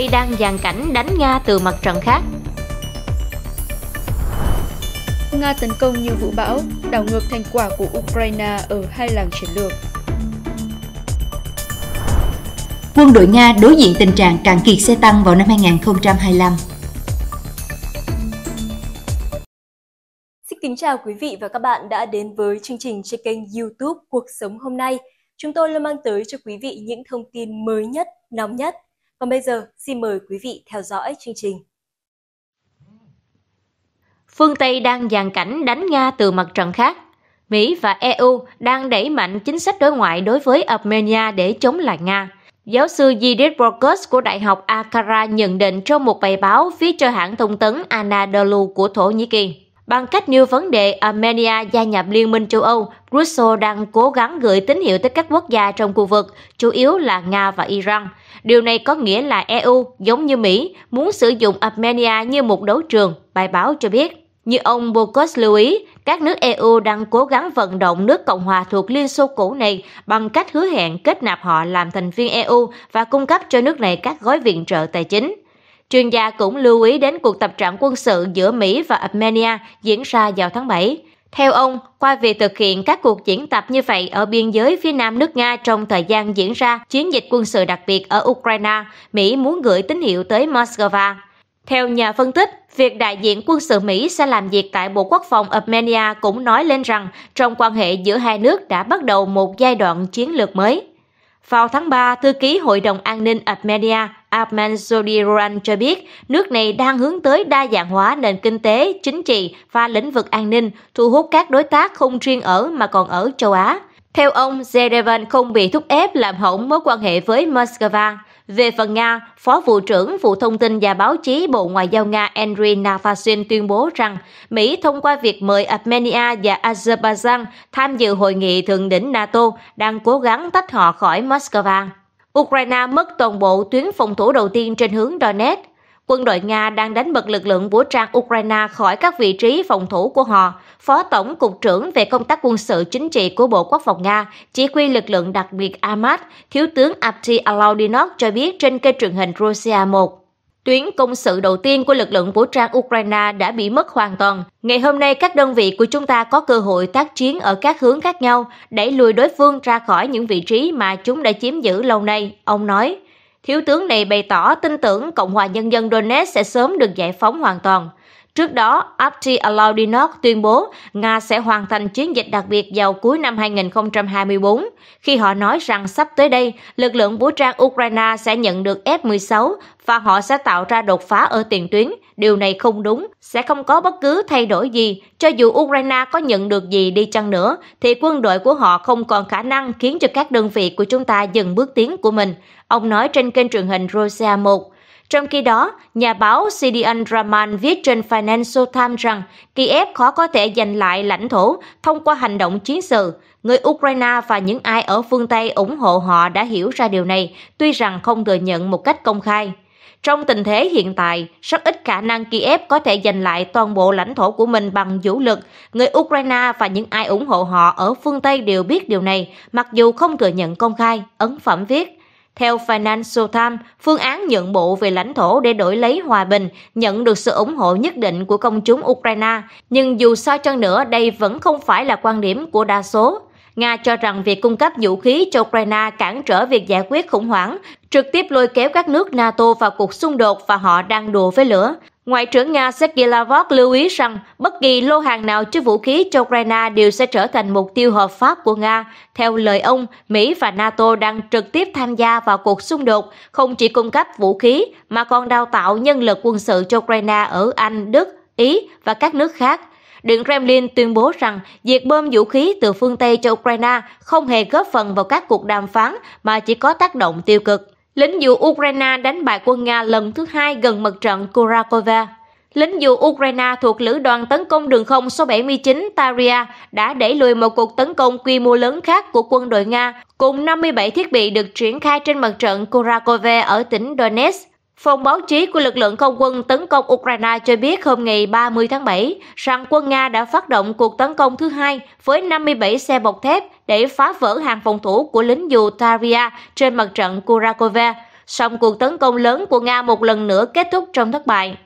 Tây đang dàn cảnh đánh Nga từ mặt trận khác. Nga tấn công như vũ bão, đảo ngược thành quả của Ukraine ở hai làng chiến lược. Quân đội Nga đối diện tình trạng cạn kiệt xe tăng vào năm 2025. Xin kính chào quý vị và các bạn đã đến với chương trình trên kênh YouTube Cuộc sống hôm nay. Chúng tôi luôn mang tới cho quý vị những thông tin mới nhất, nóng nhất còn bây giờ, xin mời quý vị theo dõi chương trình. Phương Tây đang dàn cảnh đánh Nga từ mặt trận khác. Mỹ và EU đang đẩy mạnh chính sách đối ngoại đối với Armenia để chống lại Nga. Giáo sư Judith Brokus của Đại học Ankara nhận định trong một bài báo viết cho hãng thông tấn Anadolu của Thổ Nhĩ Kỳ bằng cách nêu vấn đề Armenia gia nhập Liên minh châu Âu, Brussels đang cố gắng gửi tín hiệu tới các quốc gia trong khu vực, chủ yếu là Nga và Iran. Điều này có nghĩa là EU, giống như Mỹ, muốn sử dụng Armenia như một đấu trường, bài báo cho biết. Như ông Bokos lưu ý, các nước EU đang cố gắng vận động nước Cộng hòa thuộc Liên Xô cũ này bằng cách hứa hẹn kết nạp họ làm thành viên EU và cung cấp cho nước này các gói viện trợ tài chính. Chuyên gia cũng lưu ý đến cuộc tập trận quân sự giữa Mỹ và Armenia diễn ra vào tháng 7. Theo ông, qua việc thực hiện các cuộc diễn tập như vậy ở biên giới phía nam nước Nga trong thời gian diễn ra chiến dịch quân sự đặc biệt ở Ukraine, Mỹ muốn gửi tín hiệu tới Moscow. Theo nhà phân tích, việc đại diện quân sự Mỹ sẽ làm việc tại Bộ Quốc phòng Armenia cũng nói lên rằng trong quan hệ giữa hai nước đã bắt đầu một giai đoạn chiến lược mới. Vào tháng 3, thư ký Hội đồng An ninh Armenia Ahmadinejad cho biết nước này đang hướng tới đa dạng hóa nền kinh tế, chính trị và lĩnh vực an ninh, thu hút các đối tác không riêng ở mà còn ở châu Á. Theo ông, Zerevan không bị thúc ép làm hỏng mối quan hệ với Moscow. Về phần Nga, Phó Vụ trưởng Vụ Thông tin và Báo chí Bộ Ngoại giao Nga Andriy Navashin tuyên bố rằng Mỹ thông qua việc mời Armenia và Azerbaijan tham dự hội nghị thượng đỉnh NATO đang cố gắng tách họ khỏi Moscow. Ukraine mất toàn bộ tuyến phòng thủ đầu tiên trên hướng Donetsk. Quân đội Nga đang đánh bật lực lượng vũ trang Ukraine khỏi các vị trí phòng thủ của họ. Phó Tổng Cục trưởng về công tác quân sự chính trị của Bộ Quốc phòng Nga, chỉ huy lực lượng đặc biệt Ahmad Thiếu tướng Abdi Alaudinov cho biết trên kênh truyền hình Russia 1. Tuyến công sự đầu tiên của lực lượng vũ trang Ukraine đã bị mất hoàn toàn. Ngày hôm nay, các đơn vị của chúng ta có cơ hội tác chiến ở các hướng khác nhau, đẩy lùi đối phương ra khỏi những vị trí mà chúng đã chiếm giữ lâu nay, ông nói. Thiếu tướng này bày tỏ tin tưởng Cộng hòa Nhân dân Donetsk sẽ sớm được giải phóng hoàn toàn. Trước đó, Abdi Alaudinov tuyên bố Nga sẽ hoàn thành chiến dịch đặc biệt vào cuối năm 2024, khi họ nói rằng sắp tới đây, lực lượng vũ trang Ukraine sẽ nhận được F-16 và họ sẽ tạo ra đột phá ở tiền tuyến. Điều này không đúng, sẽ không có bất cứ thay đổi gì. Cho dù Ukraine có nhận được gì đi chăng nữa, thì quân đội của họ không còn khả năng khiến cho các đơn vị của chúng ta dừng bước tiến của mình. Ông nói trên kênh truyền hình Rosia 1. Trong khi đó, nhà báo Sidian Raman viết trên Financial Times rằng Kiev khó có thể giành lại lãnh thổ thông qua hành động chiến sự. Người Ukraine và những ai ở phương Tây ủng hộ họ đã hiểu ra điều này, tuy rằng không thừa nhận một cách công khai. Trong tình thế hiện tại, rất ít khả năng Kiev có thể giành lại toàn bộ lãnh thổ của mình bằng vũ lực. Người Ukraine và những ai ủng hộ họ ở phương Tây đều biết điều này, mặc dù không thừa nhận công khai, ấn phẩm viết. Theo Financial Times, phương án nhượng bộ về lãnh thổ để đổi lấy hòa bình nhận được sự ủng hộ nhất định của công chúng Ukraine, nhưng dù sao chăng nữa đây vẫn không phải là quan điểm của đa số. Nga cho rằng việc cung cấp vũ khí cho Ukraine cản trở việc giải quyết khủng hoảng, trực tiếp lôi kéo các nước NATO vào cuộc xung đột và họ đang đùa với lửa. Ngoại trưởng Nga Sergei Lavrov lưu ý rằng bất kỳ lô hàng nào chứa vũ khí cho Ukraine đều sẽ trở thành mục tiêu hợp pháp của Nga. Theo lời ông, Mỹ và NATO đang trực tiếp tham gia vào cuộc xung đột, không chỉ cung cấp vũ khí mà còn đào tạo nhân lực quân sự cho Ukraine ở Anh, Đức, Ý và các nước khác. Điện Kremlin tuyên bố rằng việc bơm vũ khí từ phương Tây cho Ukraine không hề góp phần vào các cuộc đàm phán mà chỉ có tác động tiêu cực. Lính dù Ukraine đánh bại quân Nga lần thứ hai gần mặt trận Kurakova. Lính dù Ukraine thuộc lữ đoàn tấn công đường không số 79 Taria đã đẩy lùi một cuộc tấn công quy mô lớn khác của quân đội Nga cùng 57 thiết bị được triển khai trên mặt trận Kurakove ở tỉnh Donetsk. Phòng báo chí của lực lượng không quân tấn công Ukraine cho biết hôm ngày 30 tháng 7 rằng quân Nga đã phát động cuộc tấn công thứ hai với 57 xe bọc thép để phá vỡ hàng phòng thủ của lính dù Taria trên mặt trận Kurakove. Song cuộc tấn công lớn của Nga một lần nữa kết thúc trong thất bại.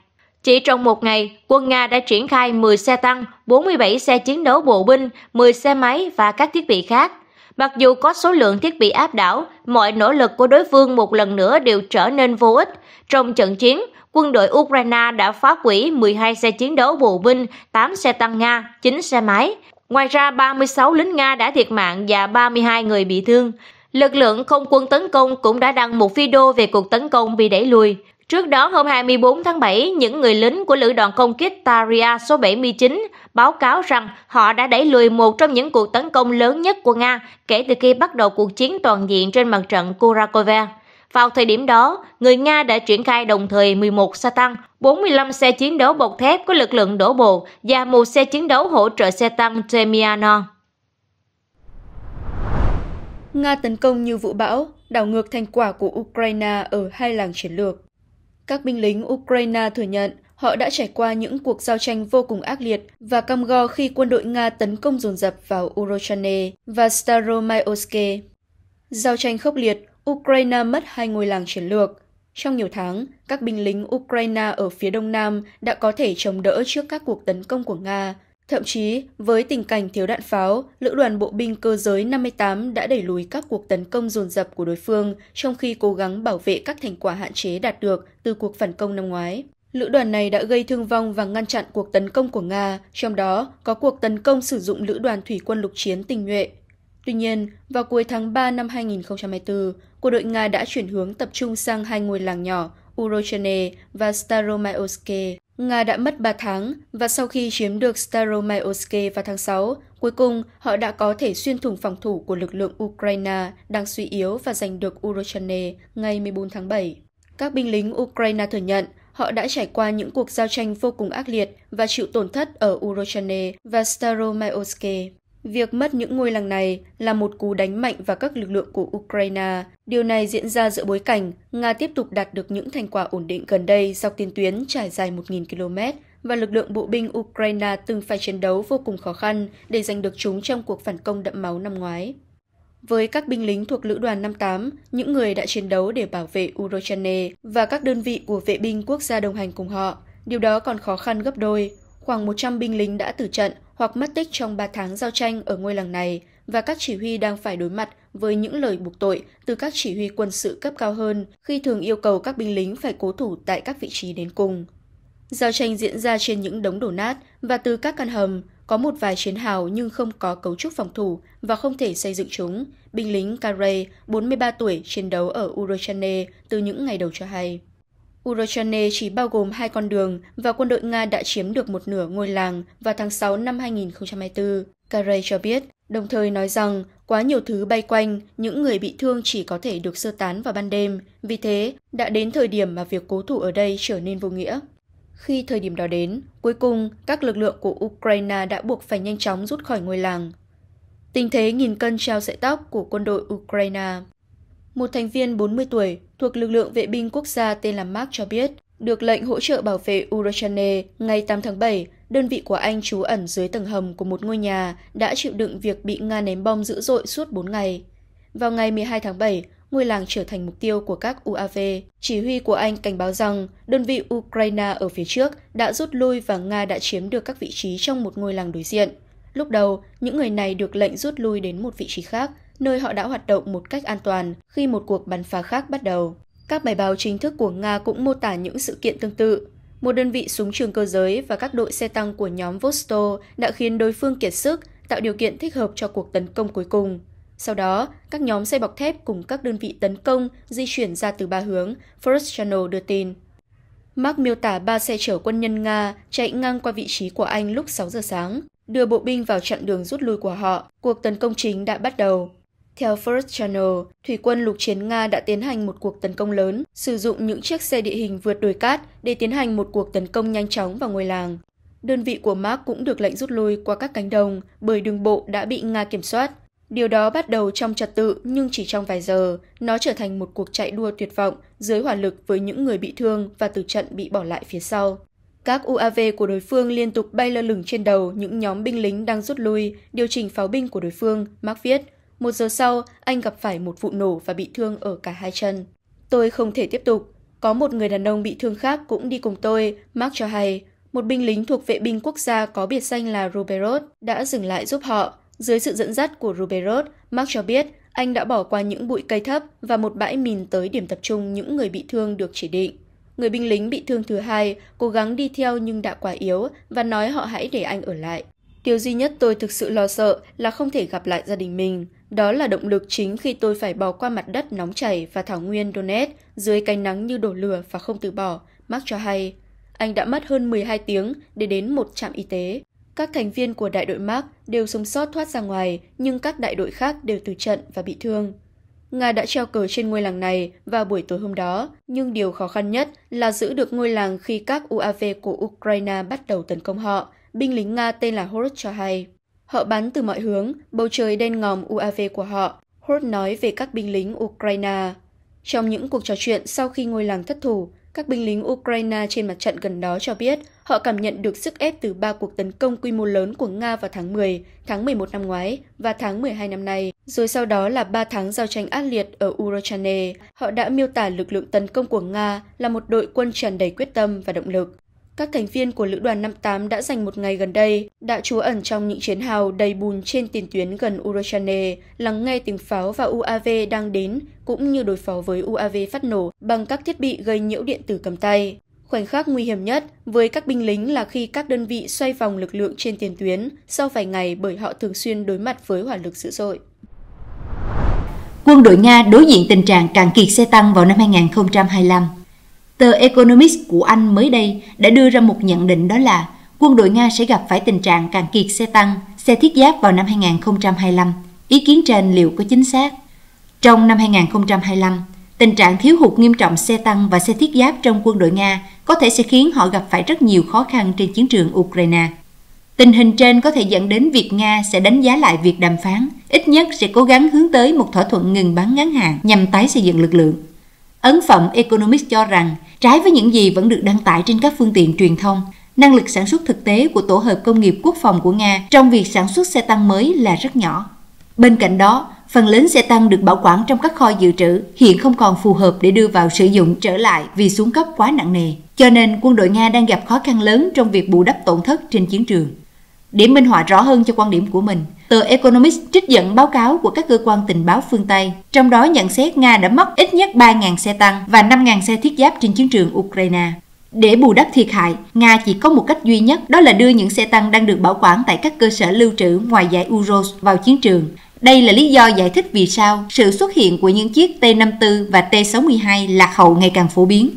Chỉ trong một ngày, quân Nga đã triển khai 10 xe tăng, 47 xe chiến đấu bộ binh, 10 xe máy và các thiết bị khác Mặc dù có số lượng thiết bị áp đảo, mọi nỗ lực của đối phương một lần nữa đều trở nên vô ích. Trong trận chiến, quân đội Ukraine đã phá hủy 12 xe chiến đấu bộ binh, 8 xe tăng Nga, 9 xe máy. Ngoài ra, 36 lính Nga đã thiệt mạng và 32 người bị thương. Lực lượng không quân tấn công cũng đã đăng một video về cuộc tấn công bị đẩy lùi. Trước đó hôm 24 tháng 7, những người lính của lữ đoàn công kích Taria số 79 báo cáo rằng họ đã đẩy lùi một trong những cuộc tấn công lớn nhất của Nga kể từ khi bắt đầu cuộc chiến toàn diện trên mặt trận Kurakove. Vào thời điểm đó, người Nga đã triển khai đồng thời 11 xe tăng, 45 xe chiến đấu bọc thép có lực lượng đổ bộ và một xe chiến đấu hỗ trợ xe tăng Tremianov. Nga tấn công như vụ bão, đảo ngược thành quả của Ukraine ở hai làng chiến lược. Các binh lính Ukraine thừa nhận Họ đã trải qua những cuộc giao tranh vô cùng ác liệt và cam go khi quân đội Nga tấn công dồn dập vào Urochane và Staromayoske. Giao tranh khốc liệt, Ukraine mất hai ngôi làng chiến lược. Trong nhiều tháng, các binh lính Ukraine ở phía đông nam đã có thể chống đỡ trước các cuộc tấn công của Nga. Thậm chí, với tình cảnh thiếu đạn pháo, lữ đoàn bộ binh cơ giới 58 đã đẩy lùi các cuộc tấn công dồn dập của đối phương trong khi cố gắng bảo vệ các thành quả hạn chế đạt được từ cuộc phản công năm ngoái. Lữ đoàn này đã gây thương vong và ngăn chặn cuộc tấn công của Nga, trong đó có cuộc tấn công sử dụng lữ đoàn thủy quân lục chiến tinh nhuệ. Tuy nhiên, vào cuối tháng 3 năm 2024, quân đội Nga đã chuyển hướng tập trung sang hai ngôi làng nhỏ Urochene và Staromayoske. Nga đã mất 3 tháng và sau khi chiếm được Staromayoske vào tháng 6, cuối cùng họ đã có thể xuyên thủng phòng thủ của lực lượng Ukraine đang suy yếu và giành được Urochene ngày 14 tháng 7. Các binh lính Ukraine thừa nhận Họ đã trải qua những cuộc giao tranh vô cùng ác liệt và chịu tổn thất ở Urochane và Staromayoske. Việc mất những ngôi làng này là một cú đánh mạnh vào các lực lượng của Ukraine. Điều này diễn ra giữa bối cảnh Nga tiếp tục đạt được những thành quả ổn định gần đây dọc tiền tuyến trải dài 1.000 km và lực lượng bộ binh Ukraine từng phải chiến đấu vô cùng khó khăn để giành được chúng trong cuộc phản công đẫm máu năm ngoái với các binh lính thuộc Lữ đoàn 58, những người đã chiến đấu để bảo vệ Urochane và các đơn vị của vệ binh quốc gia đồng hành cùng họ. Điều đó còn khó khăn gấp đôi. Khoảng 100 binh lính đã tử trận hoặc mất tích trong 3 tháng giao tranh ở ngôi làng này và các chỉ huy đang phải đối mặt với những lời buộc tội từ các chỉ huy quân sự cấp cao hơn khi thường yêu cầu các binh lính phải cố thủ tại các vị trí đến cùng. Giao tranh diễn ra trên những đống đổ nát và từ các căn hầm, có một vài chiến hào nhưng không có cấu trúc phòng thủ và không thể xây dựng chúng, binh lính Carre, 43 tuổi, chiến đấu ở Urochane từ những ngày đầu cho hay. Urochane chỉ bao gồm hai con đường và quân đội Nga đã chiếm được một nửa ngôi làng vào tháng 6 năm 2024, Carre cho biết, đồng thời nói rằng quá nhiều thứ bay quanh, những người bị thương chỉ có thể được sơ tán vào ban đêm, vì thế đã đến thời điểm mà việc cố thủ ở đây trở nên vô nghĩa. Khi thời điểm đó đến, cuối cùng các lực lượng của Ukraine đã buộc phải nhanh chóng rút khỏi ngôi làng. Tình thế nghìn cân treo sợi tóc của quân đội Ukraine. Một thành viên 40 tuổi thuộc lực lượng vệ binh quốc gia tên là Mark cho biết, được lệnh hỗ trợ bảo vệ Urochane ngày 8 tháng 7, đơn vị của anh trú ẩn dưới tầng hầm của một ngôi nhà đã chịu đựng việc bị Nga ném bom dữ dội suốt 4 ngày. Vào ngày 12 tháng 7, ngôi làng trở thành mục tiêu của các UAV. Chỉ huy của Anh cảnh báo rằng đơn vị Ukraine ở phía trước đã rút lui và Nga đã chiếm được các vị trí trong một ngôi làng đối diện. Lúc đầu, những người này được lệnh rút lui đến một vị trí khác, nơi họ đã hoạt động một cách an toàn khi một cuộc bắn phá khác bắt đầu. Các bài báo chính thức của Nga cũng mô tả những sự kiện tương tự. Một đơn vị súng trường cơ giới và các đội xe tăng của nhóm Vosto đã khiến đối phương kiệt sức, tạo điều kiện thích hợp cho cuộc tấn công cuối cùng. Sau đó, các nhóm xe bọc thép cùng các đơn vị tấn công di chuyển ra từ ba hướng, First Channel đưa tin. Mark miêu tả ba xe chở quân nhân Nga chạy ngang qua vị trí của Anh lúc 6 giờ sáng, đưa bộ binh vào chặn đường rút lui của họ. Cuộc tấn công chính đã bắt đầu. Theo First Channel, thủy quân lục chiến Nga đã tiến hành một cuộc tấn công lớn, sử dụng những chiếc xe địa hình vượt đồi cát để tiến hành một cuộc tấn công nhanh chóng vào ngôi làng. Đơn vị của Mark cũng được lệnh rút lui qua các cánh đồng bởi đường bộ đã bị Nga kiểm soát. Điều đó bắt đầu trong trật tự nhưng chỉ trong vài giờ, nó trở thành một cuộc chạy đua tuyệt vọng dưới hỏa lực với những người bị thương và từ trận bị bỏ lại phía sau. Các UAV của đối phương liên tục bay lơ lửng trên đầu những nhóm binh lính đang rút lui, điều chỉnh pháo binh của đối phương, Mark viết. Một giờ sau, anh gặp phải một vụ nổ và bị thương ở cả hai chân. Tôi không thể tiếp tục. Có một người đàn ông bị thương khác cũng đi cùng tôi, Mark cho hay. Một binh lính thuộc vệ binh quốc gia có biệt danh là Ruberot đã dừng lại giúp họ, dưới sự dẫn dắt của Ruberot, Mark cho biết anh đã bỏ qua những bụi cây thấp và một bãi mìn tới điểm tập trung những người bị thương được chỉ định. Người binh lính bị thương thứ hai cố gắng đi theo nhưng đã quá yếu và nói họ hãy để anh ở lại. Điều duy nhất tôi thực sự lo sợ là không thể gặp lại gia đình mình. Đó là động lực chính khi tôi phải bò qua mặt đất nóng chảy và thảo nguyên Donetsk dưới cái nắng như đổ lửa và không từ bỏ, Mark cho hay. Anh đã mất hơn 12 tiếng để đến một trạm y tế. Các thành viên của đại đội Mark đều sống sót thoát ra ngoài, nhưng các đại đội khác đều tử trận và bị thương. Nga đã treo cờ trên ngôi làng này vào buổi tối hôm đó, nhưng điều khó khăn nhất là giữ được ngôi làng khi các UAV của Ukraine bắt đầu tấn công họ, binh lính Nga tên là Horus cho hay. Họ bắn từ mọi hướng, bầu trời đen ngòm UAV của họ, Horst nói về các binh lính Ukraine. Trong những cuộc trò chuyện sau khi ngôi làng thất thủ, các binh lính Ukraine trên mặt trận gần đó cho biết họ cảm nhận được sức ép từ ba cuộc tấn công quy mô lớn của Nga vào tháng 10, tháng 11 năm ngoái và tháng 12 năm nay, rồi sau đó là ba tháng giao tranh ác liệt ở Urochane. Họ đã miêu tả lực lượng tấn công của Nga là một đội quân tràn đầy quyết tâm và động lực. Các thành viên của Lữ đoàn 58 đã dành một ngày gần đây, đã trú ẩn trong những chiến hào đầy bùn trên tiền tuyến gần Urochane, lắng nghe tiếng pháo và UAV đang đến, cũng như đối phó với UAV phát nổ bằng các thiết bị gây nhiễu điện tử cầm tay. Khoảnh khắc nguy hiểm nhất với các binh lính là khi các đơn vị xoay vòng lực lượng trên tiền tuyến sau vài ngày bởi họ thường xuyên đối mặt với hỏa lực dữ dội. Quân đội Nga đối diện tình trạng cạn kiệt xe tăng vào năm 2025. Tờ Economist của Anh mới đây đã đưa ra một nhận định đó là quân đội Nga sẽ gặp phải tình trạng cạn kiệt xe tăng, xe thiết giáp vào năm 2025. Ý kiến trên liệu có chính xác? Trong năm 2025, tình trạng thiếu hụt nghiêm trọng xe tăng và xe thiết giáp trong quân đội Nga có thể sẽ khiến họ gặp phải rất nhiều khó khăn trên chiến trường Ukraine. Tình hình trên có thể dẫn đến việc Nga sẽ đánh giá lại việc đàm phán, ít nhất sẽ cố gắng hướng tới một thỏa thuận ngừng bắn ngắn hạn nhằm tái xây dựng lực lượng. Ấn phẩm Economics cho rằng, trái với những gì vẫn được đăng tải trên các phương tiện truyền thông, năng lực sản xuất thực tế của tổ hợp công nghiệp quốc phòng của Nga trong việc sản xuất xe tăng mới là rất nhỏ. Bên cạnh đó, phần lớn xe tăng được bảo quản trong các kho dự trữ hiện không còn phù hợp để đưa vào sử dụng trở lại vì xuống cấp quá nặng nề. Cho nên quân đội Nga đang gặp khó khăn lớn trong việc bù đắp tổn thất trên chiến trường để minh họa rõ hơn cho quan điểm của mình. Tờ Economist trích dẫn báo cáo của các cơ quan tình báo phương Tây, trong đó nhận xét Nga đã mất ít nhất 3.000 xe tăng và 5.000 xe thiết giáp trên chiến trường Ukraine. Để bù đắp thiệt hại, Nga chỉ có một cách duy nhất đó là đưa những xe tăng đang được bảo quản tại các cơ sở lưu trữ ngoài giải Uros vào chiến trường. Đây là lý do giải thích vì sao sự xuất hiện của những chiếc T-54 và T-62 lạc hậu ngày càng phổ biến.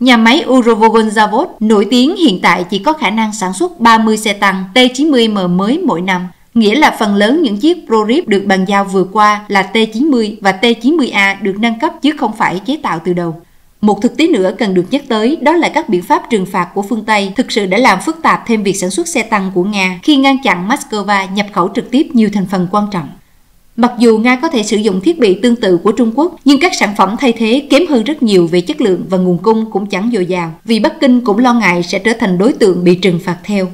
Nhà máy Urovogon Zavod nổi tiếng hiện tại chỉ có khả năng sản xuất 30 xe tăng T-90M mới mỗi năm, nghĩa là phần lớn những chiếc ProRip được bàn giao vừa qua là T-90 và T-90A được nâng cấp chứ không phải chế tạo từ đầu. Một thực tế nữa cần được nhắc tới đó là các biện pháp trừng phạt của phương Tây thực sự đã làm phức tạp thêm việc sản xuất xe tăng của Nga khi ngăn chặn Moscow nhập khẩu trực tiếp nhiều thành phần quan trọng. Mặc dù Nga có thể sử dụng thiết bị tương tự của Trung Quốc, nhưng các sản phẩm thay thế kém hơn rất nhiều về chất lượng và nguồn cung cũng chẳng dồi dào, vì Bắc Kinh cũng lo ngại sẽ trở thành đối tượng bị trừng phạt theo.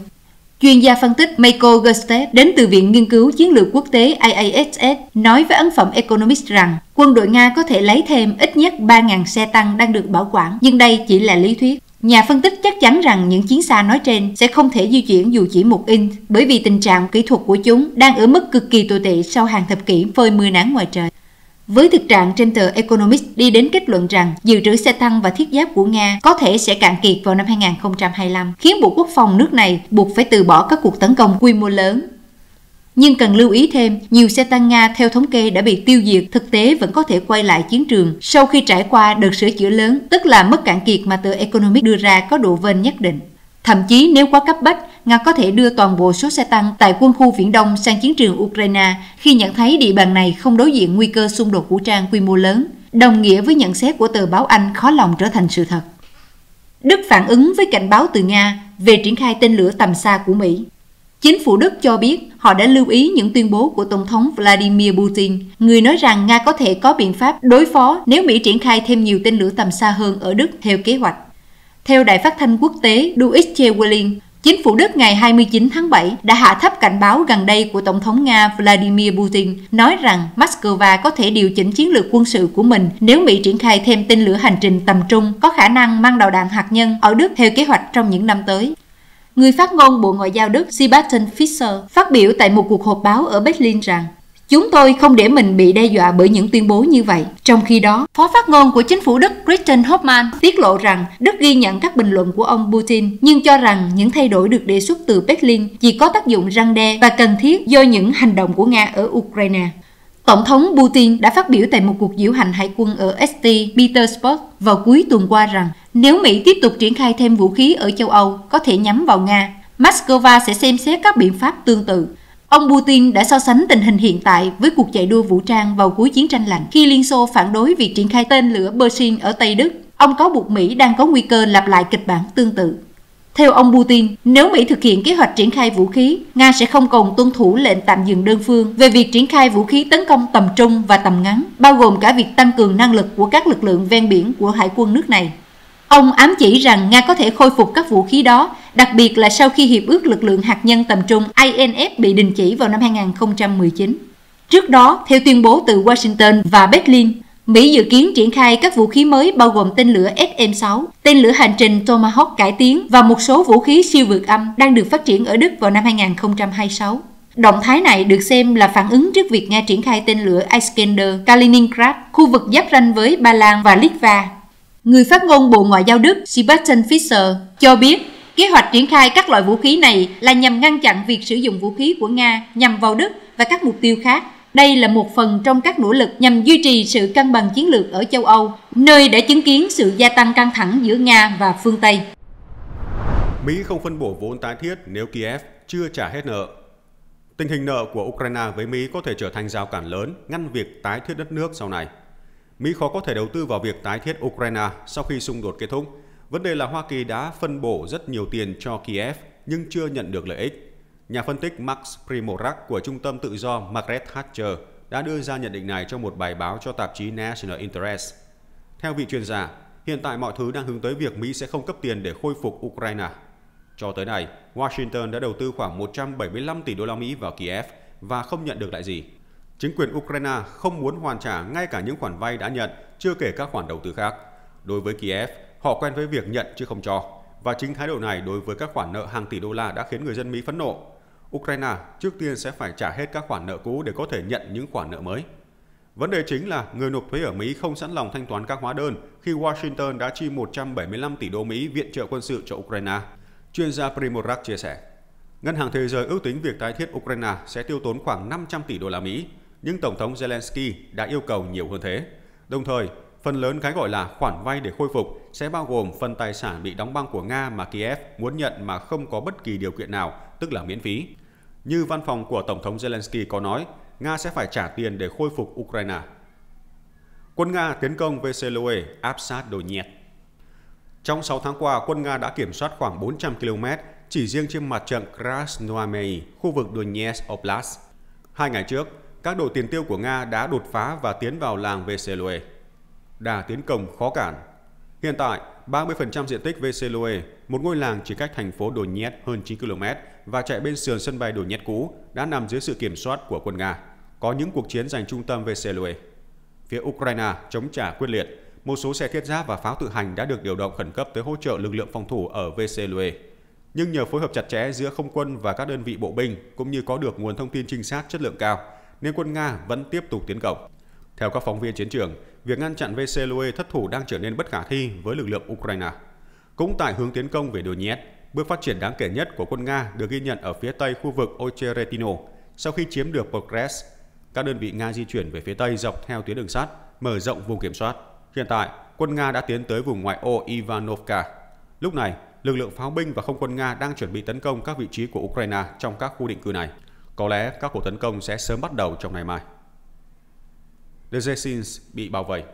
Chuyên gia phân tích Michael Gustet đến từ Viện Nghiên cứu Chiến lược Quốc tế IASS nói với ấn phẩm Economist rằng quân đội Nga có thể lấy thêm ít nhất 3.000 xe tăng đang được bảo quản, nhưng đây chỉ là lý thuyết. Nhà phân tích chắc chắn rằng những chiến xa nói trên sẽ không thể di chuyển dù chỉ một inch bởi vì tình trạng kỹ thuật của chúng đang ở mức cực kỳ tồi tệ sau hàng thập kỷ phơi mưa nắng ngoài trời. Với thực trạng trên tờ Economist đi đến kết luận rằng dự trữ xe tăng và thiết giáp của Nga có thể sẽ cạn kiệt vào năm 2025, khiến Bộ Quốc phòng nước này buộc phải từ bỏ các cuộc tấn công quy mô lớn nhưng cần lưu ý thêm, nhiều xe tăng Nga theo thống kê đã bị tiêu diệt, thực tế vẫn có thể quay lại chiến trường sau khi trải qua đợt sửa chữa lớn, tức là mất cạn kiệt mà tờ Economic đưa ra có độ vênh nhất định. Thậm chí nếu quá cấp bách, Nga có thể đưa toàn bộ số xe tăng tại quân khu Viễn Đông sang chiến trường Ukraine khi nhận thấy địa bàn này không đối diện nguy cơ xung đột vũ trang quy mô lớn, đồng nghĩa với nhận xét của tờ báo Anh khó lòng trở thành sự thật. Đức phản ứng với cảnh báo từ Nga về triển khai tên lửa tầm xa của Mỹ. Chính phủ Đức cho biết họ đã lưu ý những tuyên bố của Tổng thống Vladimir Putin, người nói rằng Nga có thể có biện pháp đối phó nếu Mỹ triển khai thêm nhiều tên lửa tầm xa hơn ở Đức theo kế hoạch. Theo đài phát thanh quốc tế Deutsche Welle, Chính phủ Đức ngày 29 tháng 7 đã hạ thấp cảnh báo gần đây của Tổng thống Nga Vladimir Putin, nói rằng Moscow có thể điều chỉnh chiến lược quân sự của mình nếu Mỹ triển khai thêm tên lửa hành trình tầm trung có khả năng mang đầu đạn hạt nhân ở Đức theo kế hoạch trong những năm tới. Người phát ngôn Bộ Ngoại giao Đức Sebastian Fischer phát biểu tại một cuộc họp báo ở Berlin rằng Chúng tôi không để mình bị đe dọa bởi những tuyên bố như vậy. Trong khi đó, phó phát ngôn của chính phủ Đức Christian Hoffmann tiết lộ rằng Đức ghi nhận các bình luận của ông Putin nhưng cho rằng những thay đổi được đề xuất từ Berlin chỉ có tác dụng răng đe và cần thiết do những hành động của Nga ở Ukraine. Tổng thống Putin đã phát biểu tại một cuộc diễu hành hải quân ở St. Petersburg vào cuối tuần qua rằng nếu Mỹ tiếp tục triển khai thêm vũ khí ở châu Âu có thể nhắm vào Nga, Moscow sẽ xem xét các biện pháp tương tự. Ông Putin đã so sánh tình hình hiện tại với cuộc chạy đua vũ trang vào cuối chiến tranh lạnh khi Liên Xô phản đối việc triển khai tên lửa Pershing ở Tây Đức. Ông cáo buộc Mỹ đang có nguy cơ lặp lại kịch bản tương tự. Theo ông Putin, nếu Mỹ thực hiện kế hoạch triển khai vũ khí, Nga sẽ không còn tuân thủ lệnh tạm dừng đơn phương về việc triển khai vũ khí tấn công tầm trung và tầm ngắn, bao gồm cả việc tăng cường năng lực của các lực lượng ven biển của hải quân nước này. Ông ám chỉ rằng Nga có thể khôi phục các vũ khí đó, đặc biệt là sau khi Hiệp ước lực lượng hạt nhân tầm trung INF bị đình chỉ vào năm 2019. Trước đó, theo tuyên bố từ Washington và Berlin, Mỹ dự kiến triển khai các vũ khí mới bao gồm tên lửa SM-6, tên lửa hành trình Tomahawk cải tiến và một số vũ khí siêu vượt âm đang được phát triển ở Đức vào năm 2026. Động thái này được xem là phản ứng trước việc Nga triển khai tên lửa Iskander Kaliningrad, khu vực giáp ranh với Ba Lan và Litva. Người phát ngôn Bộ Ngoại giao Đức Sebastian Fischer cho biết kế hoạch triển khai các loại vũ khí này là nhằm ngăn chặn việc sử dụng vũ khí của Nga nhằm vào Đức và các mục tiêu khác đây là một phần trong các nỗ lực nhằm duy trì sự cân bằng chiến lược ở châu Âu, nơi đã chứng kiến sự gia tăng căng thẳng giữa Nga và phương Tây. Mỹ không phân bổ vốn tái thiết nếu Kiev chưa trả hết nợ. Tình hình nợ của Ukraine với Mỹ có thể trở thành rào cản lớn ngăn việc tái thiết đất nước sau này. Mỹ khó có thể đầu tư vào việc tái thiết Ukraine sau khi xung đột kết thúc. Vấn đề là Hoa Kỳ đã phân bổ rất nhiều tiền cho Kiev nhưng chưa nhận được lợi ích. Nhà phân tích Max Primorac của Trung tâm Tự do Margaret Thatcher đã đưa ra nhận định này trong một bài báo cho tạp chí National Interest. Theo vị chuyên gia, hiện tại mọi thứ đang hướng tới việc Mỹ sẽ không cấp tiền để khôi phục Ukraine. Cho tới nay, Washington đã đầu tư khoảng 175 tỷ đô la Mỹ vào Kiev và không nhận được lại gì. Chính quyền Ukraine không muốn hoàn trả ngay cả những khoản vay đã nhận, chưa kể các khoản đầu tư khác. Đối với Kiev, họ quen với việc nhận chứ không cho, và chính thái độ này đối với các khoản nợ hàng tỷ đô la đã khiến người dân Mỹ phẫn nộ Ukraine trước tiên sẽ phải trả hết các khoản nợ cũ để có thể nhận những khoản nợ mới. Vấn đề chính là người nộp thuế ở Mỹ không sẵn lòng thanh toán các hóa đơn khi Washington đã chi 175 tỷ đô Mỹ viện trợ quân sự cho Ukraine. Chuyên gia Primorac chia sẻ, Ngân hàng Thế giới ước tính việc tái thiết Ukraine sẽ tiêu tốn khoảng 500 tỷ đô la Mỹ, nhưng Tổng thống Zelensky đã yêu cầu nhiều hơn thế. Đồng thời, phần lớn cái gọi là khoản vay để khôi phục sẽ bao gồm phần tài sản bị đóng băng của Nga mà Kiev muốn nhận mà không có bất kỳ điều kiện nào, tức là miễn phí. Như văn phòng của Tổng thống Zelensky có nói, Nga sẽ phải trả tiền để khôi phục Ukraine. Quân Nga tiến công Veseloe áp sát Donetsk. Trong 6 tháng qua, quân Nga đã kiểm soát khoảng 400 km chỉ riêng trên mặt trận Krasnoarmei, khu vực Donetsk Oblast. Hai ngày trước, các đội tiền tiêu của Nga đã đột phá và tiến vào làng Veseloe. Đà tiến công khó cản. Hiện tại, 30% diện tích Veseloe, một ngôi làng chỉ cách thành phố Donetsk hơn 9 km, và chạy bên sườn sân bay nhét cũ đã nằm dưới sự kiểm soát của quân Nga, có những cuộc chiến giành trung tâm Veselue. Phía Ukraine chống trả quyết liệt, một số xe thiết giáp và pháo tự hành đã được điều động khẩn cấp tới hỗ trợ lực lượng phòng thủ ở Veselue. Nhưng nhờ phối hợp chặt chẽ giữa không quân và các đơn vị bộ binh cũng như có được nguồn thông tin trinh sát chất lượng cao, nên quân Nga vẫn tiếp tục tiến công. Theo các phóng viên chiến trường, việc ngăn chặn Veselue thất thủ đang trở nên bất khả thi với lực lượng Ukraine. Cũng tại hướng tiến công về Donetsk, Bước phát triển đáng kể nhất của quân Nga được ghi nhận ở phía tây khu vực Ocheretino. Sau khi chiếm được Pokres, các đơn vị Nga di chuyển về phía tây dọc theo tuyến đường sắt, mở rộng vùng kiểm soát. Hiện tại, quân Nga đã tiến tới vùng ngoại ô Ivanovka. Lúc này, lực lượng pháo binh và không quân Nga đang chuẩn bị tấn công các vị trí của Ukraine trong các khu định cư này. Có lẽ các cuộc tấn công sẽ sớm bắt đầu trong ngày mai. Dzerzhin bị bao vây.